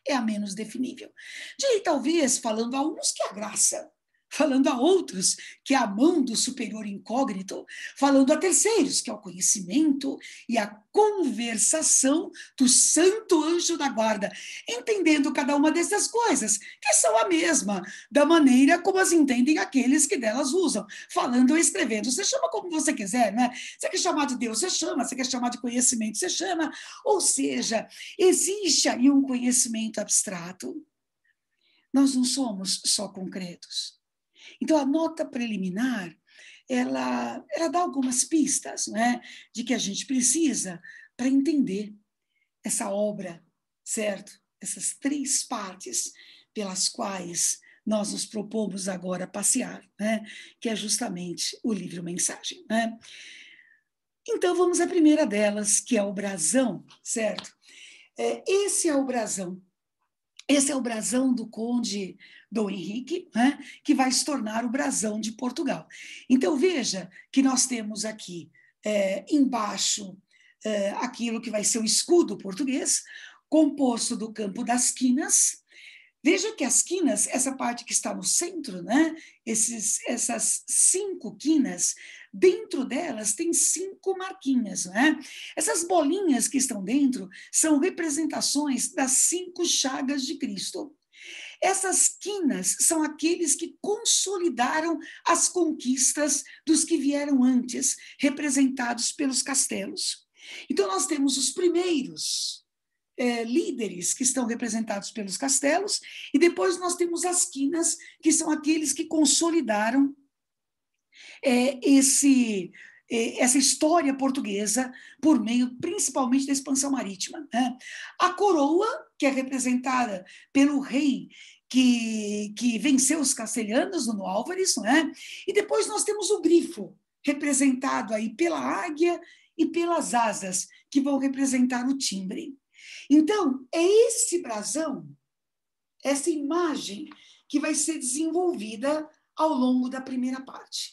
é a menos definível. De aí, talvez, falando a uns que a graça falando a outros, que é a mão do superior incógnito, falando a terceiros, que é o conhecimento e a conversação do santo anjo da guarda, entendendo cada uma dessas coisas, que são a mesma, da maneira como as entendem aqueles que delas usam, falando ou escrevendo. Você chama como você quiser, né? Você quer chamar de Deus, você chama, você quer chamar de conhecimento, você chama. Ou seja, existe aí um conhecimento abstrato. Nós não somos só concretos então, a nota preliminar, ela, ela dá algumas pistas né, de que a gente precisa para entender essa obra, certo? Essas três partes pelas quais nós nos propomos agora passear, né? que é justamente o livro Mensagem. Né? Então, vamos à primeira delas, que é o brasão, certo? É, esse é o brasão. Esse é o brasão do conde Dom Henrique, né, que vai se tornar o brasão de Portugal. Então, veja que nós temos aqui é, embaixo é, aquilo que vai ser o escudo português, composto do campo das quinas. Veja que as quinas, essa parte que está no centro, né? Esses, essas cinco quinas, dentro delas tem cinco marquinhas, né? Essas bolinhas que estão dentro são representações das cinco chagas de Cristo. Essas quinas são aqueles que consolidaram as conquistas dos que vieram antes, representados pelos castelos. Então, nós temos os primeiros é, líderes que estão representados pelos castelos, e depois nós temos as quinas, que são aqueles que consolidaram é, esse é, essa história portuguesa por meio principalmente da expansão marítima. Né? A coroa, que é representada pelo rei que, que venceu os castelhanos no Álvares, não é? E depois nós temos o grifo, representado aí pela águia e pelas asas, que vão representar o timbre. Então, é esse brasão, essa imagem, que vai ser desenvolvida ao longo da primeira parte.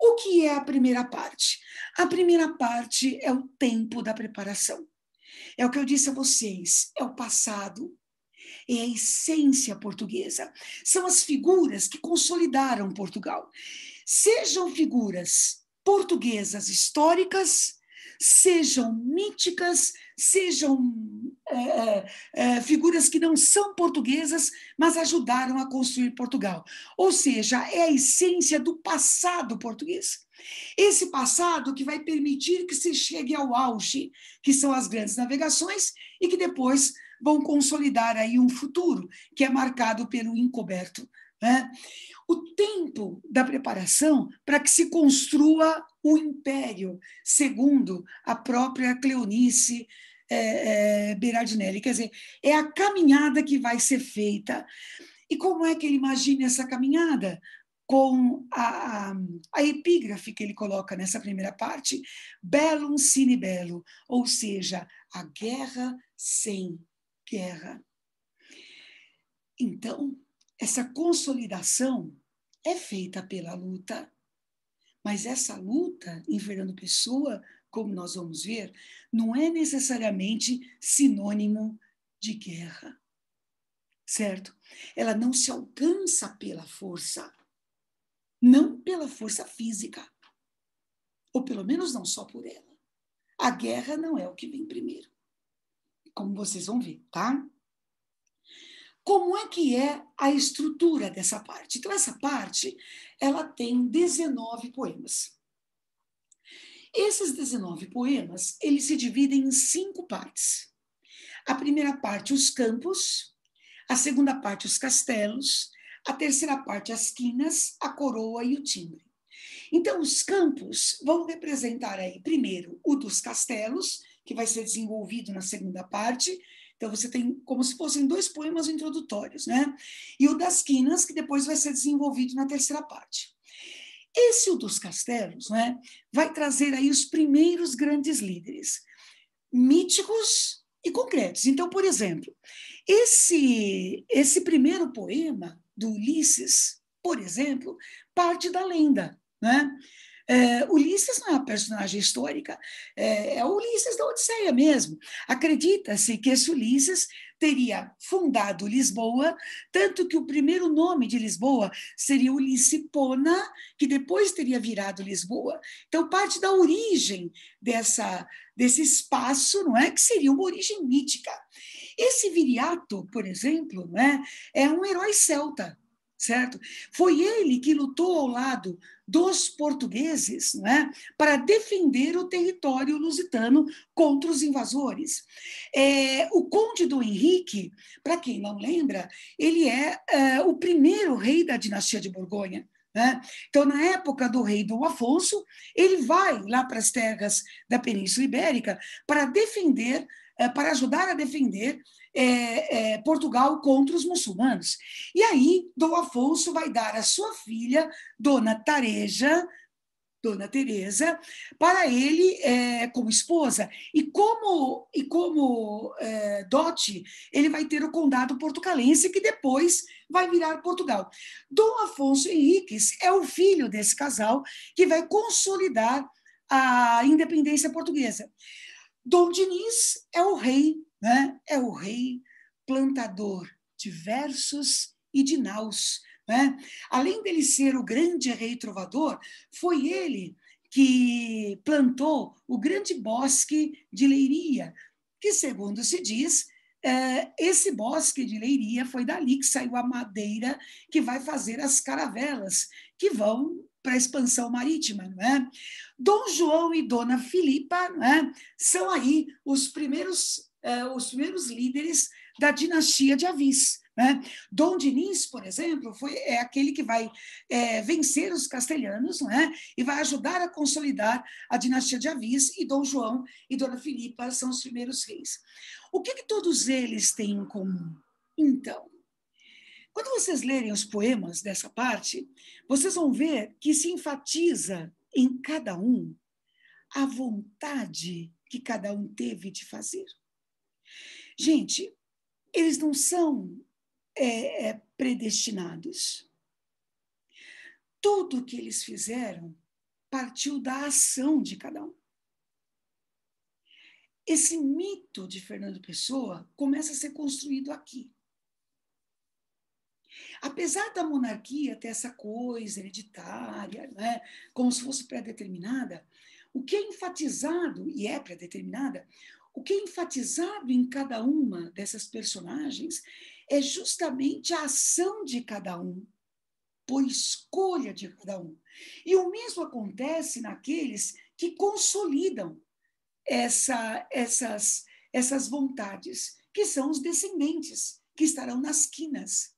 O que é a primeira parte? A primeira parte é o tempo da preparação. É o que eu disse a vocês, é o passado, é a essência portuguesa. São as figuras que consolidaram Portugal. Sejam figuras portuguesas históricas, sejam míticas, sejam é, é, é, figuras que não são portuguesas, mas ajudaram a construir Portugal. Ou seja, é a essência do passado português. Esse passado que vai permitir que se chegue ao auge, que são as grandes navegações, e que depois vão consolidar aí um futuro que é marcado pelo encoberto. Né? O tempo da preparação para que se construa o império, segundo a própria Cleonice é, é, Berardinelli. Quer dizer, é a caminhada que vai ser feita. E como é que ele imagina essa caminhada? com a, a, a, epígrafe que ele coloca nessa primeira parte, Bellum sine bello, ou seja, a guerra sem guerra. Então, essa consolidação é feita pela luta, mas essa luta em Fernando Pessoa, como nós vamos ver, não é necessariamente sinônimo de guerra. Certo? Ela não se alcança pela força, não pela força física, ou pelo menos não só por ela. A guerra não é o que vem primeiro como vocês vão ver, tá? Como é que é a estrutura dessa parte? Então, essa parte, ela tem 19 poemas. Esses 19 poemas, eles se dividem em cinco partes. A primeira parte, os campos. A segunda parte, os castelos. A terceira parte, as quinas, a coroa e o timbre. Então, os campos vão representar aí, primeiro, o dos castelos, que vai ser desenvolvido na segunda parte. Então, você tem como se fossem dois poemas introdutórios, né? E o das Quinas, que depois vai ser desenvolvido na terceira parte. Esse o dos castelos, né, vai trazer aí os primeiros grandes líderes, míticos e concretos. Então, por exemplo, esse esse primeiro poema do Ulisses, por exemplo, parte da lenda, né? É, Ulisses não é uma personagem histórica, é, é o Ulisses da Odisseia mesmo. Acredita-se que esse Ulisses teria fundado Lisboa, tanto que o primeiro nome de Lisboa seria Ulissipona, que depois teria virado Lisboa. Então, parte da origem dessa, desse espaço, não é, que seria uma origem mítica. Esse Viriato, por exemplo, não é, é um herói celta certo? Foi ele que lutou ao lado dos portugueses né, para defender o território lusitano contra os invasores. É, o Conde do Henrique, para quem não lembra, ele é, é o primeiro rei da dinastia de Borgonha. Né? Então, na época do rei Dom Afonso, ele vai lá para as terras da Península Ibérica para defender, é, para ajudar a defender é, é, Portugal contra os muçulmanos. E aí, Dom Afonso vai dar a sua filha, Dona Tareja, Dona Teresa, para ele é, como esposa e como e como é, dote ele vai ter o condado portucalense que depois vai virar Portugal. Dom Afonso Henriques é o filho desse casal que vai consolidar a independência portuguesa. Dom Diniz é o rei né? é o rei plantador de versos e de naus. Né? Além dele ser o grande rei trovador, foi ele que plantou o grande bosque de Leiria, que, segundo se diz, é, esse bosque de Leiria foi dali que saiu a madeira que vai fazer as caravelas que vão para a expansão marítima. Né? Dom João e Dona Filipa é? são aí os primeiros uh, os primeiros líderes da dinastia de Avis. Né? Dom Diniz, por exemplo, foi, é aquele que vai é, vencer os castelhanos né? e vai ajudar a consolidar a dinastia de Avis, e Dom João e Dona Filipa são os primeiros reis. O que, que todos eles têm em comum? Então, quando vocês lerem os poemas dessa parte, vocês vão ver que se enfatiza em cada um a vontade que cada um teve de fazer. Gente, eles não são é, é, predestinados. Tudo o que eles fizeram partiu da ação de cada um. Esse mito de Fernando Pessoa começa a ser construído aqui. Apesar da monarquia ter essa coisa hereditária, né, como se fosse pré-determinada, o que é enfatizado, e é pré-determinada, o que é enfatizado em cada uma dessas personagens é justamente a ação de cada um, por escolha de cada um. E o mesmo acontece naqueles que consolidam essa, essas, essas vontades, que são os descendentes, que estarão nas quinas.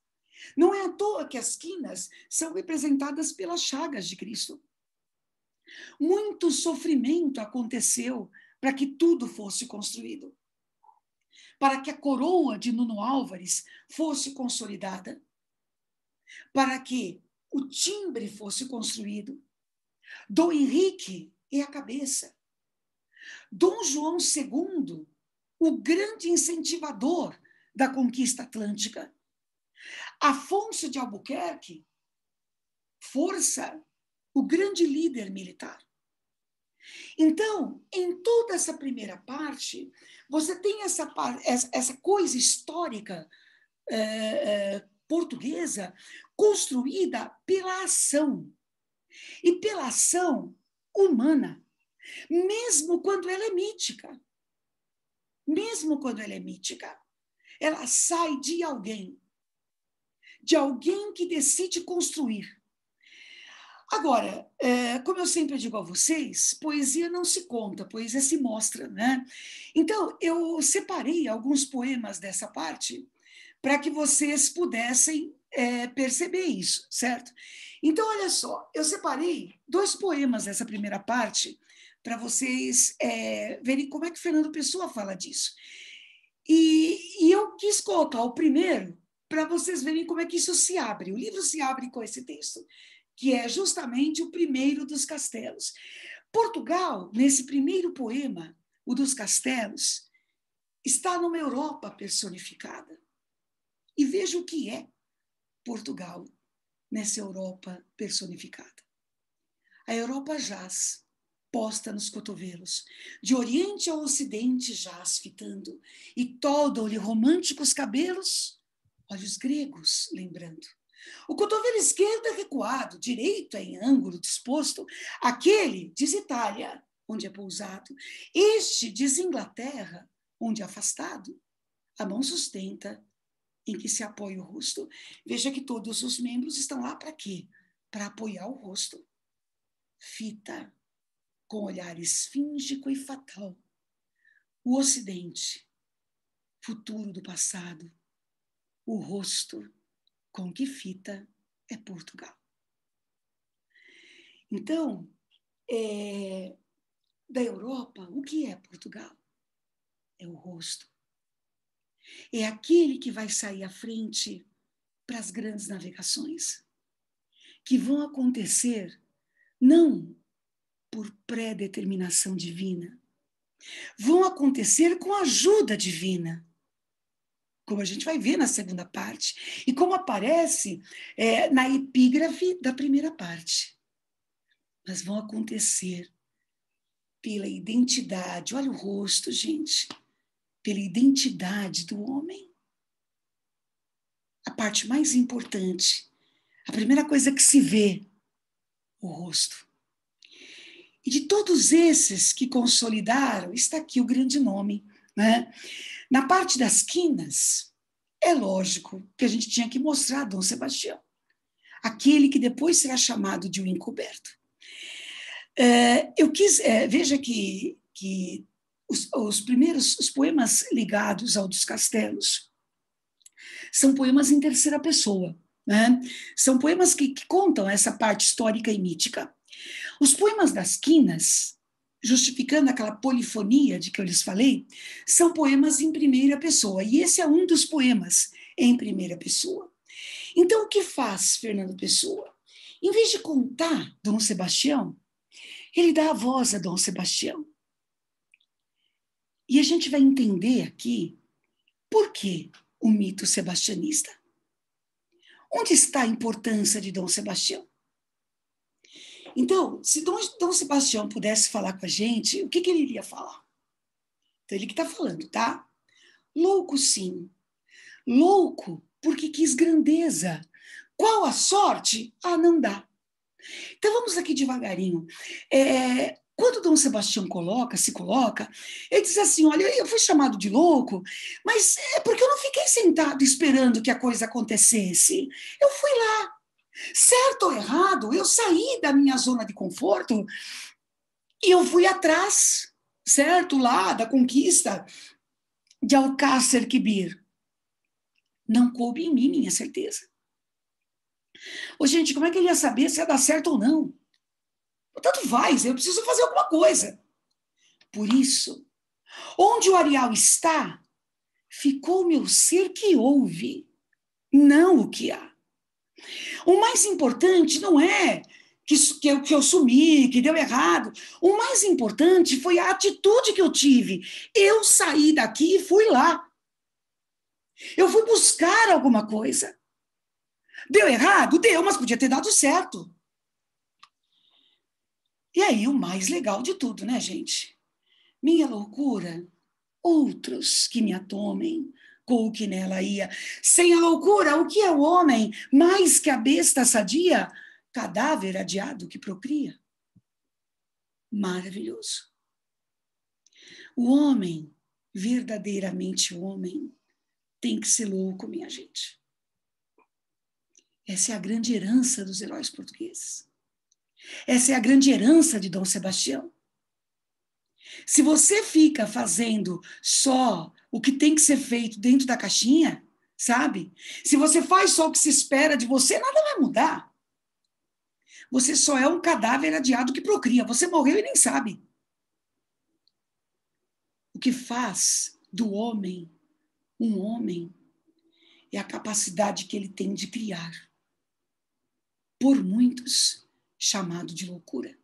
Não é à toa que as quinas são representadas pelas chagas de Cristo. Muito sofrimento aconteceu para que tudo fosse construído, para que a coroa de Nuno Álvares fosse consolidada, para que o timbre fosse construído. Dom Henrique é a cabeça. Dom João II, o grande incentivador da conquista atlântica. Afonso de Albuquerque, força, o grande líder militar. Então, em toda essa primeira parte, você tem essa, essa coisa histórica eh, eh, portuguesa construída pela ação e pela ação humana, mesmo quando ela é mítica. Mesmo quando ela é mítica, ela sai de alguém, de alguém que decide construir. Agora, é, como eu sempre digo a vocês, poesia não se conta, poesia se mostra, né? Então, eu separei alguns poemas dessa parte para que vocês pudessem é, perceber isso, certo? Então, olha só, eu separei dois poemas dessa primeira parte para vocês é, verem como é que Fernando Pessoa fala disso. E, e eu quis colocar o primeiro para vocês verem como é que isso se abre. O livro se abre com esse texto que é justamente o primeiro dos castelos. Portugal, nesse primeiro poema, o dos castelos, está numa Europa personificada. E veja o que é Portugal nessa Europa personificada. A Europa jaz, posta nos cotovelos, de oriente ao ocidente jaz fitando, e todo lhe românticos cabelos, olhos gregos lembrando. O cotovelo esquerdo é recuado, direito é em ângulo disposto, aquele diz Itália, onde é pousado, este diz Inglaterra, onde é afastado. A mão sustenta em que se apoia o rosto. Veja que todos os membros estão lá para quê? Para apoiar o rosto. Fita com olhar esfíngico e fatal. O Ocidente, futuro do passado, o rosto com que fita é Portugal. Então, é, da Europa, o que é Portugal? É o rosto. É aquele que vai sair à frente para as grandes navegações, que vão acontecer não por pré-determinação divina, vão acontecer com ajuda divina como a gente vai ver na segunda parte, e como aparece é, na epígrafe da primeira parte. Mas vão acontecer pela identidade, olha o rosto, gente, pela identidade do homem. A parte mais importante, a primeira coisa que se vê, o rosto. E de todos esses que consolidaram, está aqui o grande nome, né? Na parte das quinas, é lógico que a gente tinha que mostrar Dom Sebastião, aquele que depois será chamado de o um encoberto. É, eu quis, é, veja que, que os, os, primeiros os poemas ligados ao dos castelos são poemas em terceira pessoa. Né? São poemas que, que contam essa parte histórica e mítica. Os poemas das quinas justificando aquela polifonia de que eu lhes falei, são poemas em primeira pessoa. E esse é um dos poemas em primeira pessoa. Então, o que faz Fernando Pessoa? Em vez de contar Dom Sebastião, ele dá a voz a Dom Sebastião. E a gente vai entender aqui por que o mito sebastianista. Onde está a importância de Dom Sebastião? Então, se Dom, Dom Sebastião pudesse falar com a gente, o que, que ele iria falar? Então, ele que está falando, tá? Louco, sim. Louco porque quis grandeza. Qual a sorte? Ah, não dá. Então, vamos aqui devagarinho. É, quando Dom Sebastião coloca, se coloca, ele diz assim: olha, eu fui chamado de louco, mas é porque eu não fiquei sentado esperando que a coisa acontecesse. Eu fui lá, Certo ou errado, eu saí da minha zona de conforto e eu fui atrás, certo? Lá da conquista de Alcácer Quibir. Não coube em mim, minha certeza. Ô, gente, como é que ele ia saber se ia dar certo ou não? Tanto faz, eu preciso fazer alguma coisa. Por isso, onde o Arial está, ficou meu ser que ouve, não o que há. O mais importante não é que, que, eu, que eu sumi, que deu errado. O mais importante foi a atitude que eu tive. Eu saí daqui e fui lá. Eu fui buscar alguma coisa. Deu errado? Deu, mas podia ter dado certo. E aí, o mais legal de tudo, né, gente? Minha loucura, outros que me atomem, sacou que nela ia. Sem a loucura, o que é o homem mais que a besta sadia? Cadáver adiado que procria. Maravilhoso. O homem, verdadeiramente o homem, tem que ser louco, minha gente. Essa é a grande herança dos heróis portugueses. Essa é a grande herança de Dom Sebastião. Se você fica fazendo só o que tem que ser feito dentro da caixinha, sabe? Se você faz só o que se espera de você, nada vai mudar. Você só é um cadáver adiado que procria. Você morreu e nem sabe. O que faz do homem um homem é a capacidade que ele tem de criar. Por muitos, chamado de loucura.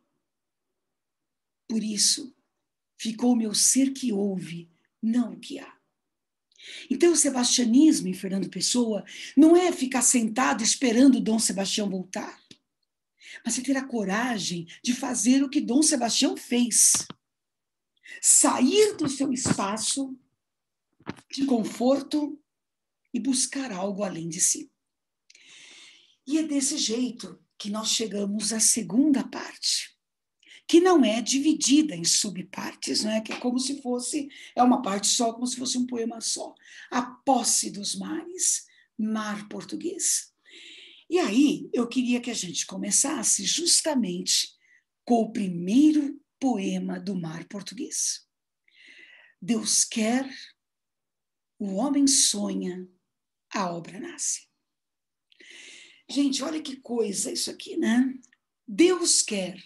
Por isso, ficou meu ser que ouve, não o que há. Então, o sebastianismo em Fernando Pessoa não é ficar sentado esperando Dom Sebastião voltar, mas é ter a coragem de fazer o que Dom Sebastião fez: sair do seu espaço de conforto e buscar algo além de si. E é desse jeito que nós chegamos à segunda parte que não é dividida em subpartes, é que é como se fosse, é uma parte só, como se fosse um poema só. A posse dos mares, mar português. E aí eu queria que a gente começasse justamente com o primeiro poema do mar português. Deus quer, o homem sonha, a obra nasce. Gente, olha que coisa isso aqui, né? Deus quer,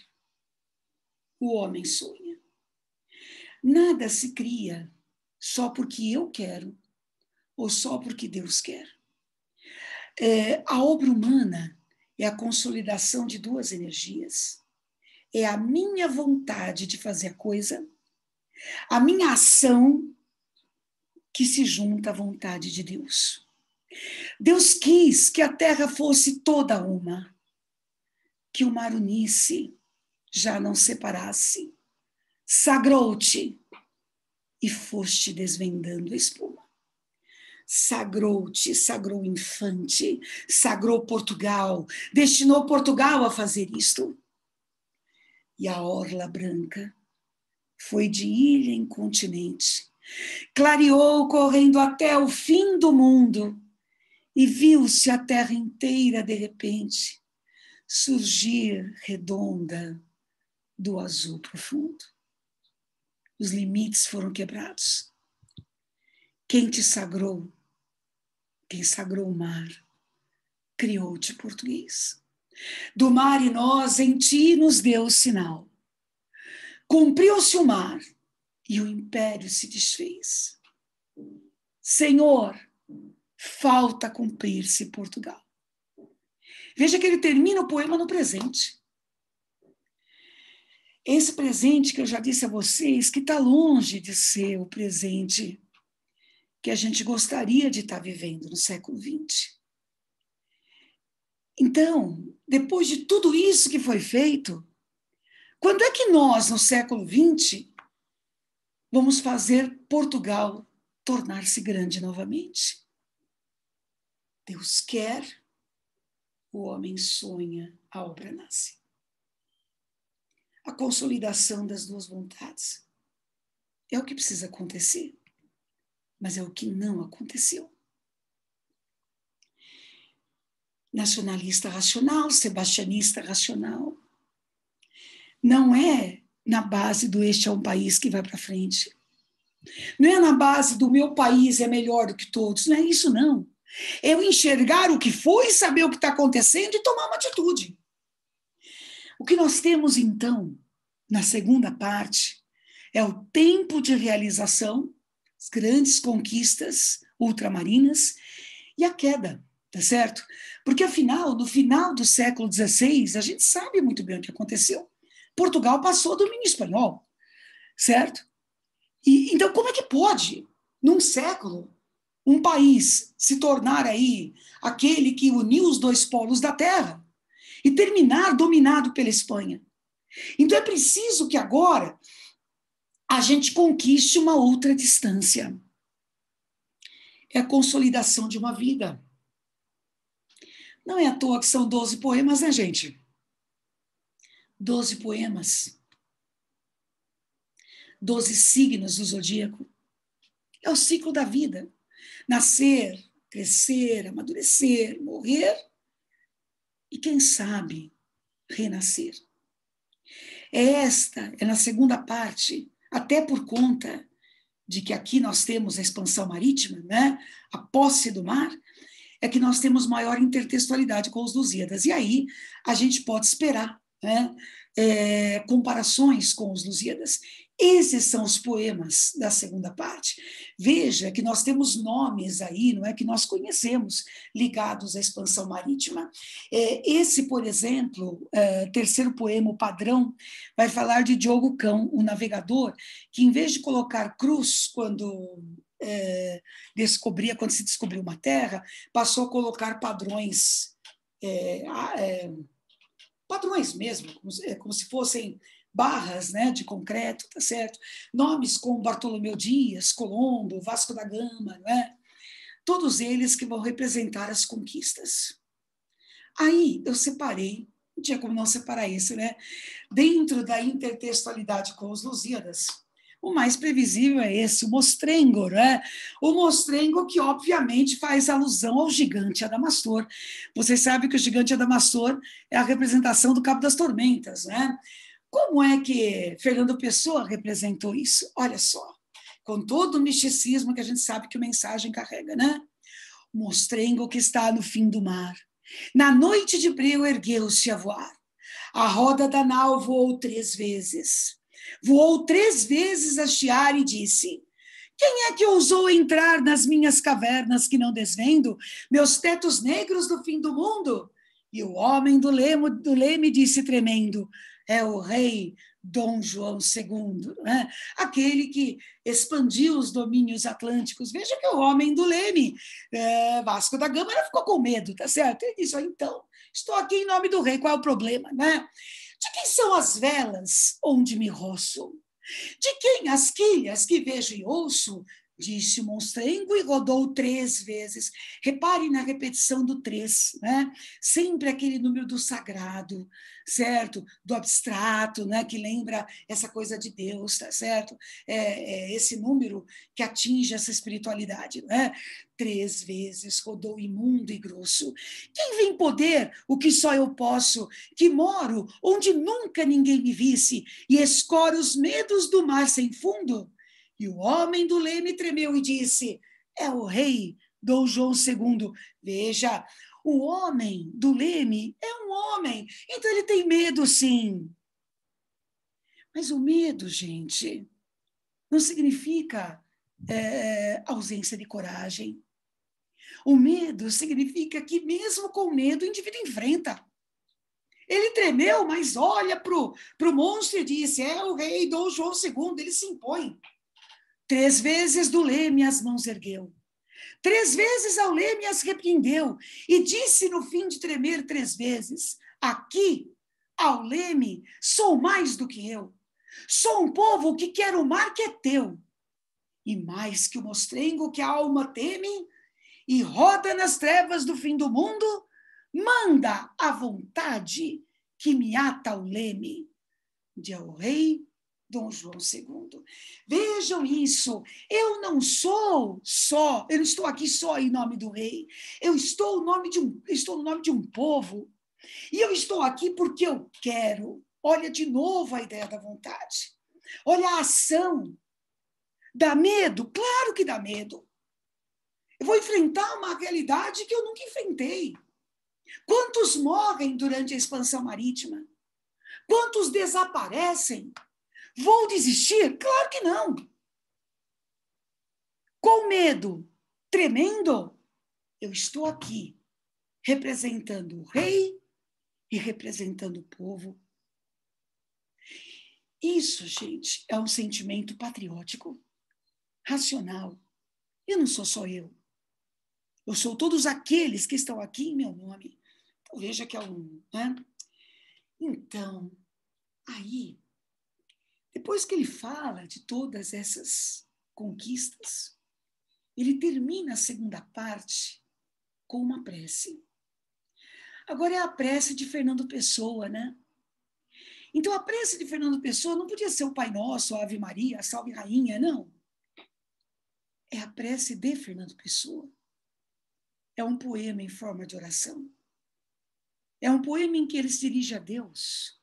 o homem sonha. Nada se cria só porque eu quero ou só porque Deus quer. É, a obra humana é a consolidação de duas energias. É a minha vontade de fazer a coisa, a minha ação que se junta à vontade de Deus. Deus quis que a terra fosse toda uma, que o mar unisse, já não separasse, sagrou-te e foste desvendando a espuma. Sagrou-te, sagrou o infante, sagrou Portugal, destinou Portugal a fazer isto. E a orla branca foi de ilha em continente, clareou correndo até o fim do mundo e viu-se a terra inteira de repente surgir redonda do azul profundo. Os limites foram quebrados. Quem te sagrou, quem sagrou o mar, criou-te português. Do mar e nós em ti nos deu o sinal. Cumpriu-se o mar e o império se desfez. Senhor, falta cumprir-se Portugal. Veja que ele termina o poema no presente. Esse presente que eu já disse a vocês, que está longe de ser o presente que a gente gostaria de estar tá vivendo no século XX. Então, depois de tudo isso que foi feito, quando é que nós, no século XX, vamos fazer Portugal tornar-se grande novamente? Deus quer, o homem sonha, a obra nasce a consolidação das duas vontades. É o que precisa acontecer, mas é o que não aconteceu. Nacionalista racional, sebastianista racional. Não é na base do este é um país que vai para frente. Não é na base do meu país é melhor do que todos. Não é isso, não. Eu enxergar o que foi, saber o que está acontecendo e tomar uma atitude. O que nós temos então na segunda parte é o tempo de realização, as grandes conquistas ultramarinas e a queda, tá certo? Porque afinal, no final do século XVI, a gente sabe muito bem o que aconteceu. Portugal passou do domínio espanhol, certo? E, então, como é que pode, num século, um país se tornar aí aquele que uniu os dois polos da Terra? e terminar dominado pela Espanha. Então é preciso que agora a gente conquiste uma outra distância. É a consolidação de uma vida. Não é à toa que são 12 poemas, né, gente? 12 poemas. 12 signos do zodíaco. É o ciclo da vida: nascer, crescer, amadurecer, morrer e, quem sabe, renascer. É esta, é na segunda parte, até por conta de que aqui nós temos a expansão marítima, né? a posse do mar, é que nós temos maior intertextualidade com os Lusíadas. E aí a gente pode esperar né? É, comparações com os Lusíadas esses são os poemas da segunda parte. Veja que nós temos nomes aí, não é que nós conhecemos ligados à expansão marítima. É, esse, por exemplo, é, terceiro poema, o padrão, vai falar de Diogo Cão, o navegador, que em vez de colocar cruz quando é, descobria quando se descobriu uma terra, passou a colocar padrões, é, é, padrões mesmo, como se, é, como se fossem barras né, de concreto, tá certo? Nomes como Bartolomeu Dias, Colombo, Vasco da Gama, né? Todos eles que vão representar as conquistas. Aí eu separei, não tinha como não separar isso, né? Dentro da intertextualidade com os Lusíadas, o mais previsível é esse, o mostrengo, né? O mostrengo que, obviamente, faz alusão ao gigante Adamastor. Vocês sabem que o gigante Adamastor é a representação do Cabo das Tormentas, né? Como é que Fernando Pessoa representou isso? Olha só, com todo o misticismo que a gente sabe que o mensagem carrega, né? Mostrengo que está no fim do mar. Na noite de breu ergueu-se a voar. A roda da nau voou três vezes. Voou três vezes a chiar e disse: quem é que ousou entrar nas minhas cavernas que não desvendo, meus tetos negros do fim do mundo? E o homem do, lemo, do leme disse tremendo: é o rei Dom João II, né? aquele que expandiu os domínios atlânticos. Veja que é o homem do leme, é, Vasco da Gama, ficou com medo, tá certo? Ele disse, oh, então, estou aqui em nome do rei, qual é o problema, né? De quem são as velas onde me roço? De quem as quilhas que vejo e ouço? Disse o monstrengo e rodou três vezes. Repare na repetição do três, né? Sempre aquele número do sagrado certo? Do abstrato, né? Que lembra essa coisa de Deus, tá certo? É, é esse número que atinge essa espiritualidade, né? Três vezes rodou imundo e grosso. Quem vem poder o que só eu posso, que moro onde nunca ninguém me visse e escoro os medos do mar sem fundo? E o homem do leme tremeu e disse: É o rei Dom João II. Veja, o homem do Leme é um homem, então ele tem medo, sim. Mas o medo, gente, não significa é, ausência de coragem. O medo significa que, mesmo com medo, o indivíduo enfrenta. Ele tremeu, mas olha para o monstro e disse: É o rei Dom João II, ele se impõe. Três vezes do leme as mãos ergueu. Três vezes ao ler me as repreendeu e disse no fim de tremer três vezes: Aqui, ao leme, sou mais do que eu. Sou um povo que quer o mar que é teu. E mais que o mostrengo que a alma teme e roda nas trevas do fim do mundo, manda a vontade que me ata o leme. De El Rei Dom João II. Vejam isso, eu não sou só, eu não estou aqui só em nome do rei, eu estou, nome de um, estou no nome de um povo, e eu estou aqui porque eu quero. Olha de novo a ideia da vontade, olha a ação. Dá medo? Claro que dá medo. Eu vou enfrentar uma realidade que eu nunca enfrentei. Quantos morrem durante a expansão marítima? Quantos desaparecem? Vou desistir? Claro que não. Com medo tremendo, eu estou aqui representando o rei e representando o povo. Isso, gente, é um sentimento patriótico, racional. E não sou só eu. Eu sou todos aqueles que estão aqui em meu nome. Então, veja que é um. Né? Então, aí depois que ele fala de todas essas conquistas, ele termina a segunda parte com uma prece. Agora é a prece de Fernando Pessoa, né? Então a prece de Fernando Pessoa não podia ser o Pai Nosso, a Ave Maria, a Salve Rainha, não. É a prece de Fernando Pessoa. É um poema em forma de oração. É um poema em que ele se dirige a Deus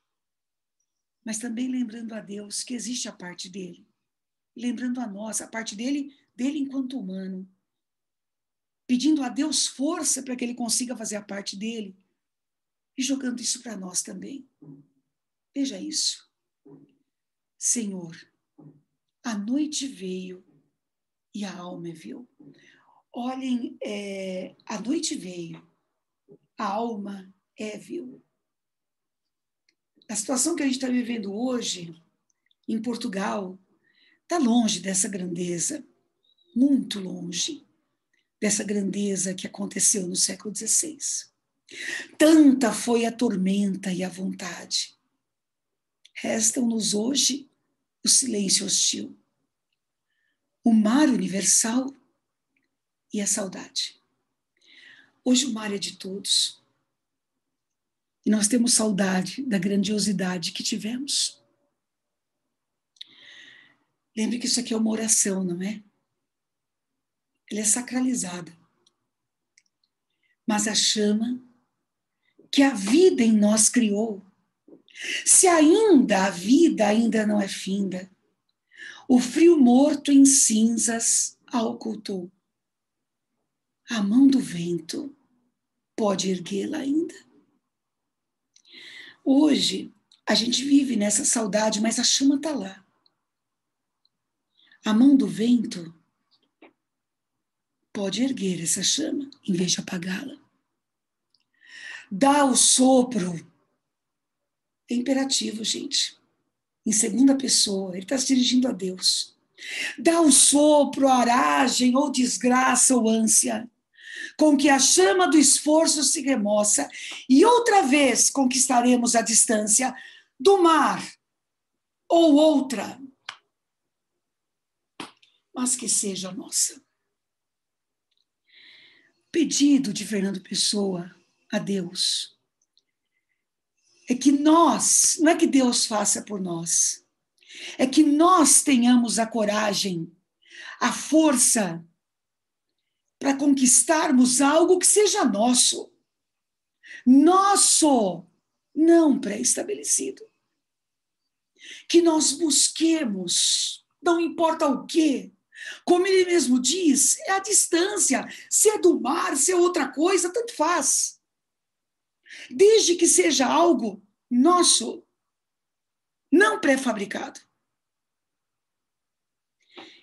mas também lembrando a Deus que existe a parte dele, lembrando a nós, a parte dele, dele enquanto humano, pedindo a Deus força para que ele consiga fazer a parte dele e jogando isso para nós também. Veja isso. Senhor, a noite veio e a alma é viu. Olhem, é, a noite veio, a alma é viu a situação que a gente está vivendo hoje em Portugal está longe dessa grandeza, muito longe dessa grandeza que aconteceu no século XVI. Tanta foi a tormenta e a vontade. Restam-nos hoje o silêncio hostil, o mar universal e a saudade. Hoje o mar é de todos. E nós temos saudade da grandiosidade que tivemos. Lembre que isso aqui é uma oração, não é? Ela é sacralizada. Mas a chama que a vida em nós criou, se ainda a vida ainda não é finda, o frio morto em cinzas a ocultou. A mão do vento pode erguê-la ainda. Hoje, a gente vive nessa saudade, mas a chama está lá. A mão do vento pode erguer essa chama em vez de apagá-la. Dá o sopro. É imperativo, gente. Em segunda pessoa, ele está se dirigindo a Deus. Dá o sopro, a aragem, ou desgraça, ou ânsia com que a chama do esforço se remoça, e outra vez conquistaremos a distância do mar ou outra, mas que seja nossa. Pedido de Fernando Pessoa a Deus é que nós, não é que Deus faça por nós, é que nós tenhamos a coragem, a força para conquistarmos algo que seja nosso. Nosso, não pré-estabelecido. Que nós busquemos, não importa o que, como ele mesmo diz, é a distância, se é do mar, se é outra coisa, tanto faz. Desde que seja algo nosso, não pré-fabricado.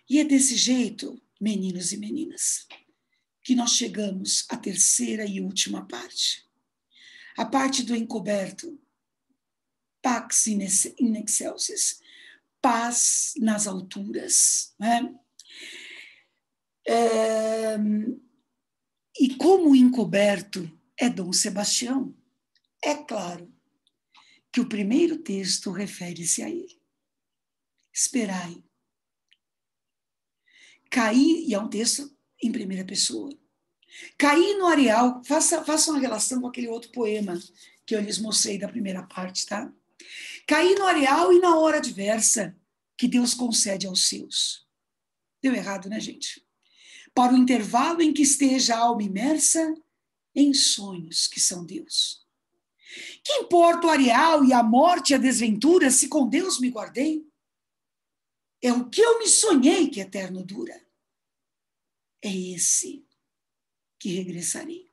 E é desse jeito, meninos e meninas, que nós chegamos à terceira e última parte, a parte do encoberto, pax in excelsis, paz nas alturas, né? É, e como o encoberto é Dom Sebastião, é claro que o primeiro texto refere-se a ele. Esperai. Caí, e é um texto em primeira pessoa. Caí no areal, faça, faça uma relação com aquele outro poema que eu lhes mostrei da primeira parte, tá? Caí no areal e na hora adversa que Deus concede aos seus. Deu errado, né, gente? Para o intervalo em que esteja a alma imersa em sonhos que são Deus. Que importa o areal e a morte e a desventura se com Deus me guardei? É o que eu me sonhei que eterno dura. É esse que regressarei.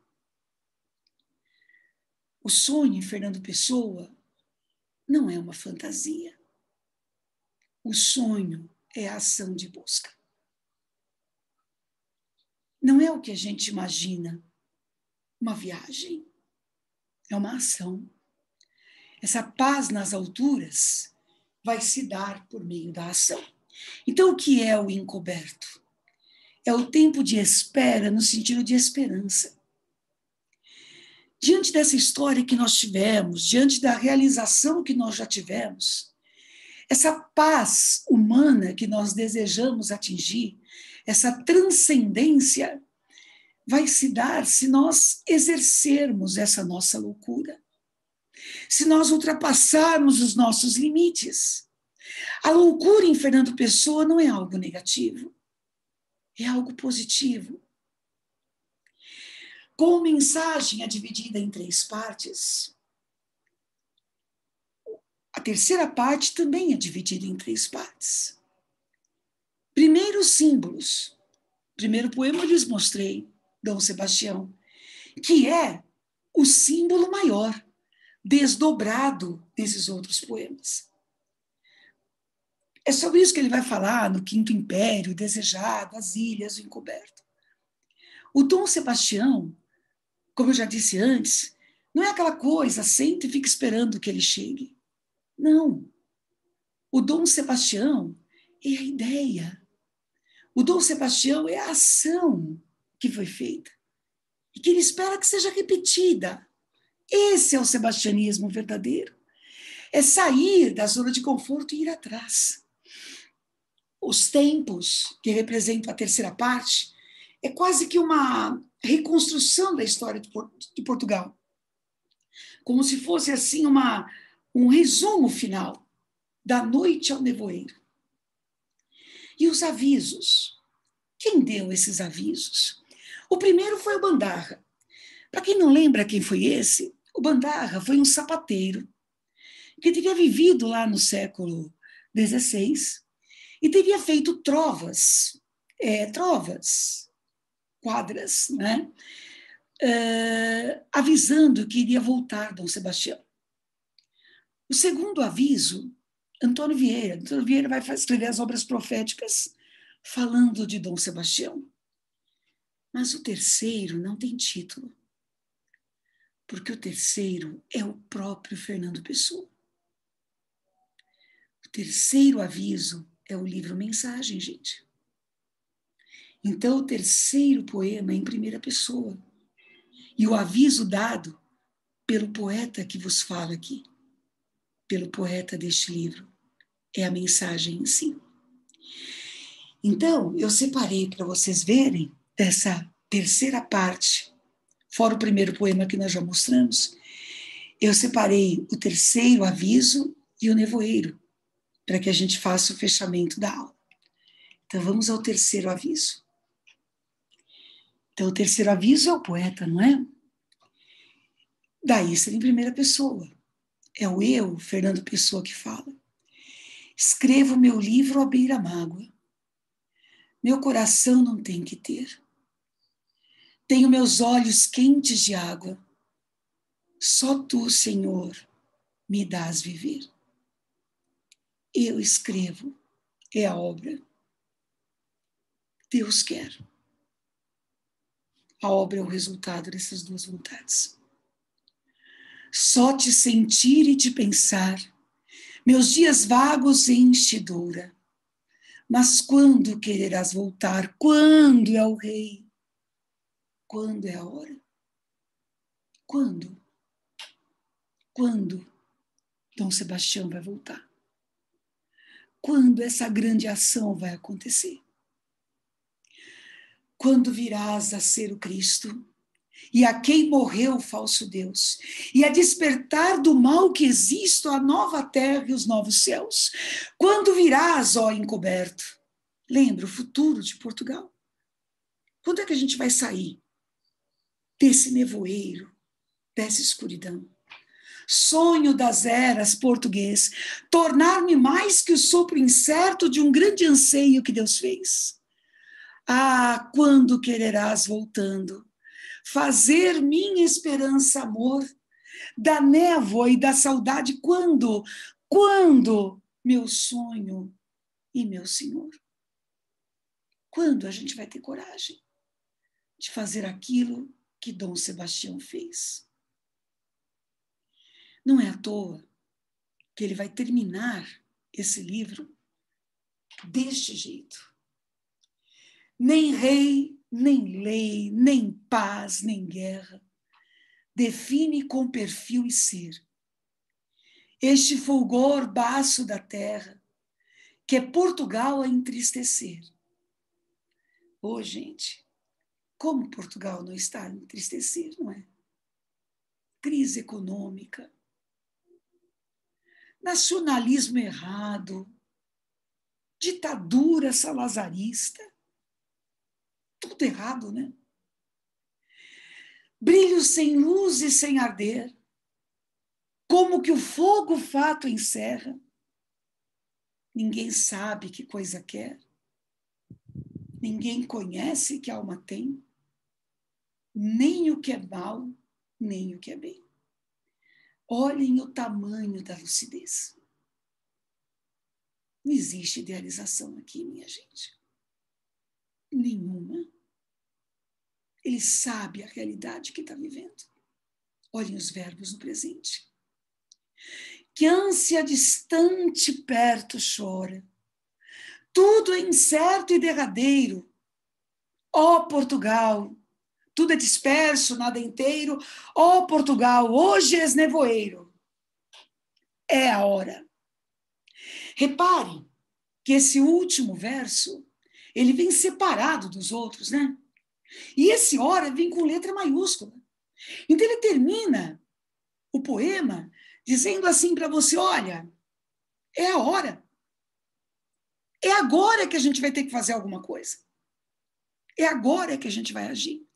O sonho em Fernando Pessoa não é uma fantasia. O sonho é a ação de busca. Não é o que a gente imagina uma viagem, é uma ação. Essa paz nas alturas vai se dar por meio da ação. Então, o que é o encoberto? é o tempo de espera no sentido de esperança. Diante dessa história que nós tivemos, diante da realização que nós já tivemos, essa paz humana que nós desejamos atingir, essa transcendência, vai se dar se nós exercermos essa nossa loucura, se nós ultrapassarmos os nossos limites. A loucura em Fernando Pessoa não é algo negativo é algo positivo. Com mensagem dividida em três partes. A terceira parte também é dividida em três partes. Primeiro, símbolos. Primeiro poema eu lhes mostrei, Dom Sebastião, que é o símbolo maior, desdobrado desses outros poemas. É sobre isso que ele vai falar no Quinto Império, Desejado, as Ilhas, o Encoberto. O Dom Sebastião, como eu já disse antes, não é aquela coisa, senta e fica esperando que ele chegue. Não. O Dom Sebastião é a ideia. O Dom Sebastião é a ação que foi feita e que ele espera que seja repetida. Esse é o sebastianismo verdadeiro. É sair da zona de conforto e ir atrás os tempos, que representam a terceira parte, é quase que uma reconstrução da história de Portugal. Como se fosse assim uma, um resumo final da noite ao nevoeiro. E os avisos. Quem deu esses avisos? O primeiro foi o Bandarra. Para quem não lembra quem foi esse, o Bandarra foi um sapateiro que teria vivido lá no século XVI, e teria feito trovas, é, trovas, quadras, né? Uh, avisando que iria voltar Dom Sebastião. O segundo aviso, Antônio Vieira. Antônio Vieira vai escrever as obras proféticas falando de Dom Sebastião. Mas o terceiro não tem título, porque o terceiro é o próprio Fernando Pessoa. O terceiro aviso é o livro Mensagem, gente. Então, o terceiro poema é em primeira pessoa. E o aviso dado pelo poeta que vos fala aqui, pelo poeta deste livro, é a mensagem em si. Então, eu separei para vocês verem essa terceira parte, fora o primeiro poema que nós já mostramos, eu separei o terceiro aviso e o nevoeiro, para que a gente faça o fechamento da aula. Então vamos ao terceiro aviso. Então o terceiro aviso é o poeta, não é? Daí ser em primeira pessoa. É o eu, Fernando Pessoa, que fala. Escrevo meu livro à beira mágoa. Meu coração não tem que ter. Tenho meus olhos quentes de água. Só tu, Senhor, me dás viver eu escrevo é a obra Deus quer. A obra é o resultado dessas duas vontades. Só te sentir e te pensar, meus dias vagos e doura. Mas quando quererás voltar? Quando é o rei? Quando é a hora? Quando? Quando Dom Sebastião vai voltar? quando essa grande ação vai acontecer. Quando virás a ser o Cristo e a quem morreu o falso Deus, e a despertar do mal que existe a nova terra e os novos céus. Quando virás, ó encoberto? Lembra o futuro de Portugal? Quando é que a gente vai sair desse nevoeiro, dessa escuridão? sonho das eras, português, tornar-me mais que o sopro incerto de um grande anseio que Deus fez. Ah, quando quererás voltando, fazer minha esperança amor, da névoa e da saudade, quando, quando, meu sonho e meu Senhor? Quando a gente vai ter coragem de fazer aquilo que Dom Sebastião fez? Não é à toa que ele vai terminar esse livro deste jeito. Nem rei, nem lei, nem paz, nem guerra define com perfil e ser. Este fulgor baço da terra, que é Portugal a entristecer. Ô, oh, gente, como Portugal não está a entristecer, não é? Crise econômica, nacionalismo errado, ditadura salazarista, tudo errado, né? Brilho sem luz e sem arder, como que o fogo fato encerra. Ninguém sabe que coisa quer, ninguém conhece que alma tem, nem o que é mal, nem o que é bem. Olhem o tamanho da lucidez. Não existe idealização aqui, minha gente. Nenhuma. Ele sabe a realidade que está vivendo. Olhem os verbos no presente. Que ânsia distante perto chora. Tudo é incerto e derradeiro. Ó oh, Portugal, tudo é disperso, nada é inteiro. Ó oh, Portugal, hoje és nevoeiro. É a hora. Repare que esse último verso, ele vem separado dos outros, né? E esse hora vem com letra maiúscula. Então ele termina o poema dizendo assim para você, olha, é a hora. É agora que a gente vai ter que fazer alguma coisa. É agora que a gente vai agir.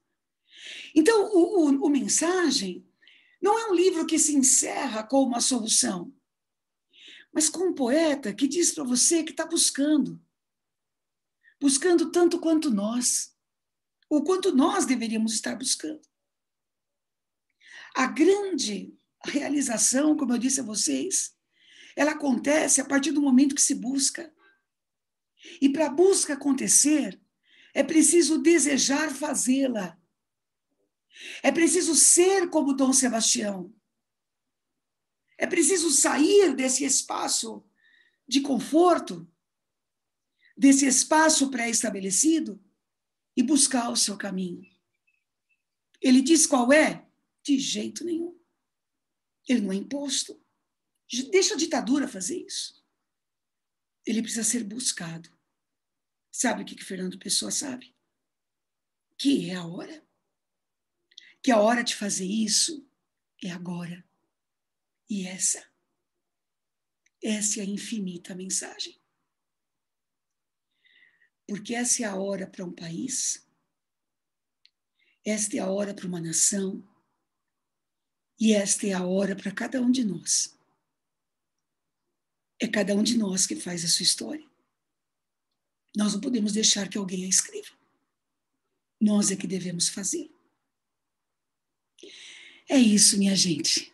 Então, o, o, o Mensagem não é um livro que se encerra com uma solução, mas com um poeta que diz para você que está buscando. Buscando tanto quanto nós, ou quanto nós deveríamos estar buscando. A grande realização, como eu disse a vocês, ela acontece a partir do momento que se busca. E para a busca acontecer, é preciso desejar fazê-la. É preciso ser como Dom Sebastião. É preciso sair desse espaço de conforto, desse espaço pré-estabelecido e buscar o seu caminho. Ele diz qual é? De jeito nenhum. Ele não é imposto. Deixa a ditadura fazer isso. Ele precisa ser buscado. Sabe o que, que Fernando Pessoa sabe? Que é a hora que é a hora de fazer isso é agora. E essa, essa é a infinita mensagem. Porque essa é a hora para um país, esta é a hora para uma nação, e esta é a hora para cada um de nós. É cada um de nós que faz a sua história. Nós não podemos deixar que alguém a escreva. Nós é que devemos fazê-lo. É isso, minha gente.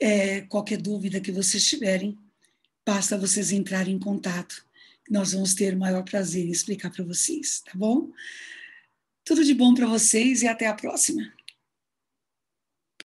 É, qualquer dúvida que vocês tiverem, basta vocês entrarem em contato. Nós vamos ter o maior prazer em explicar para vocês, tá bom? Tudo de bom para vocês e até a próxima.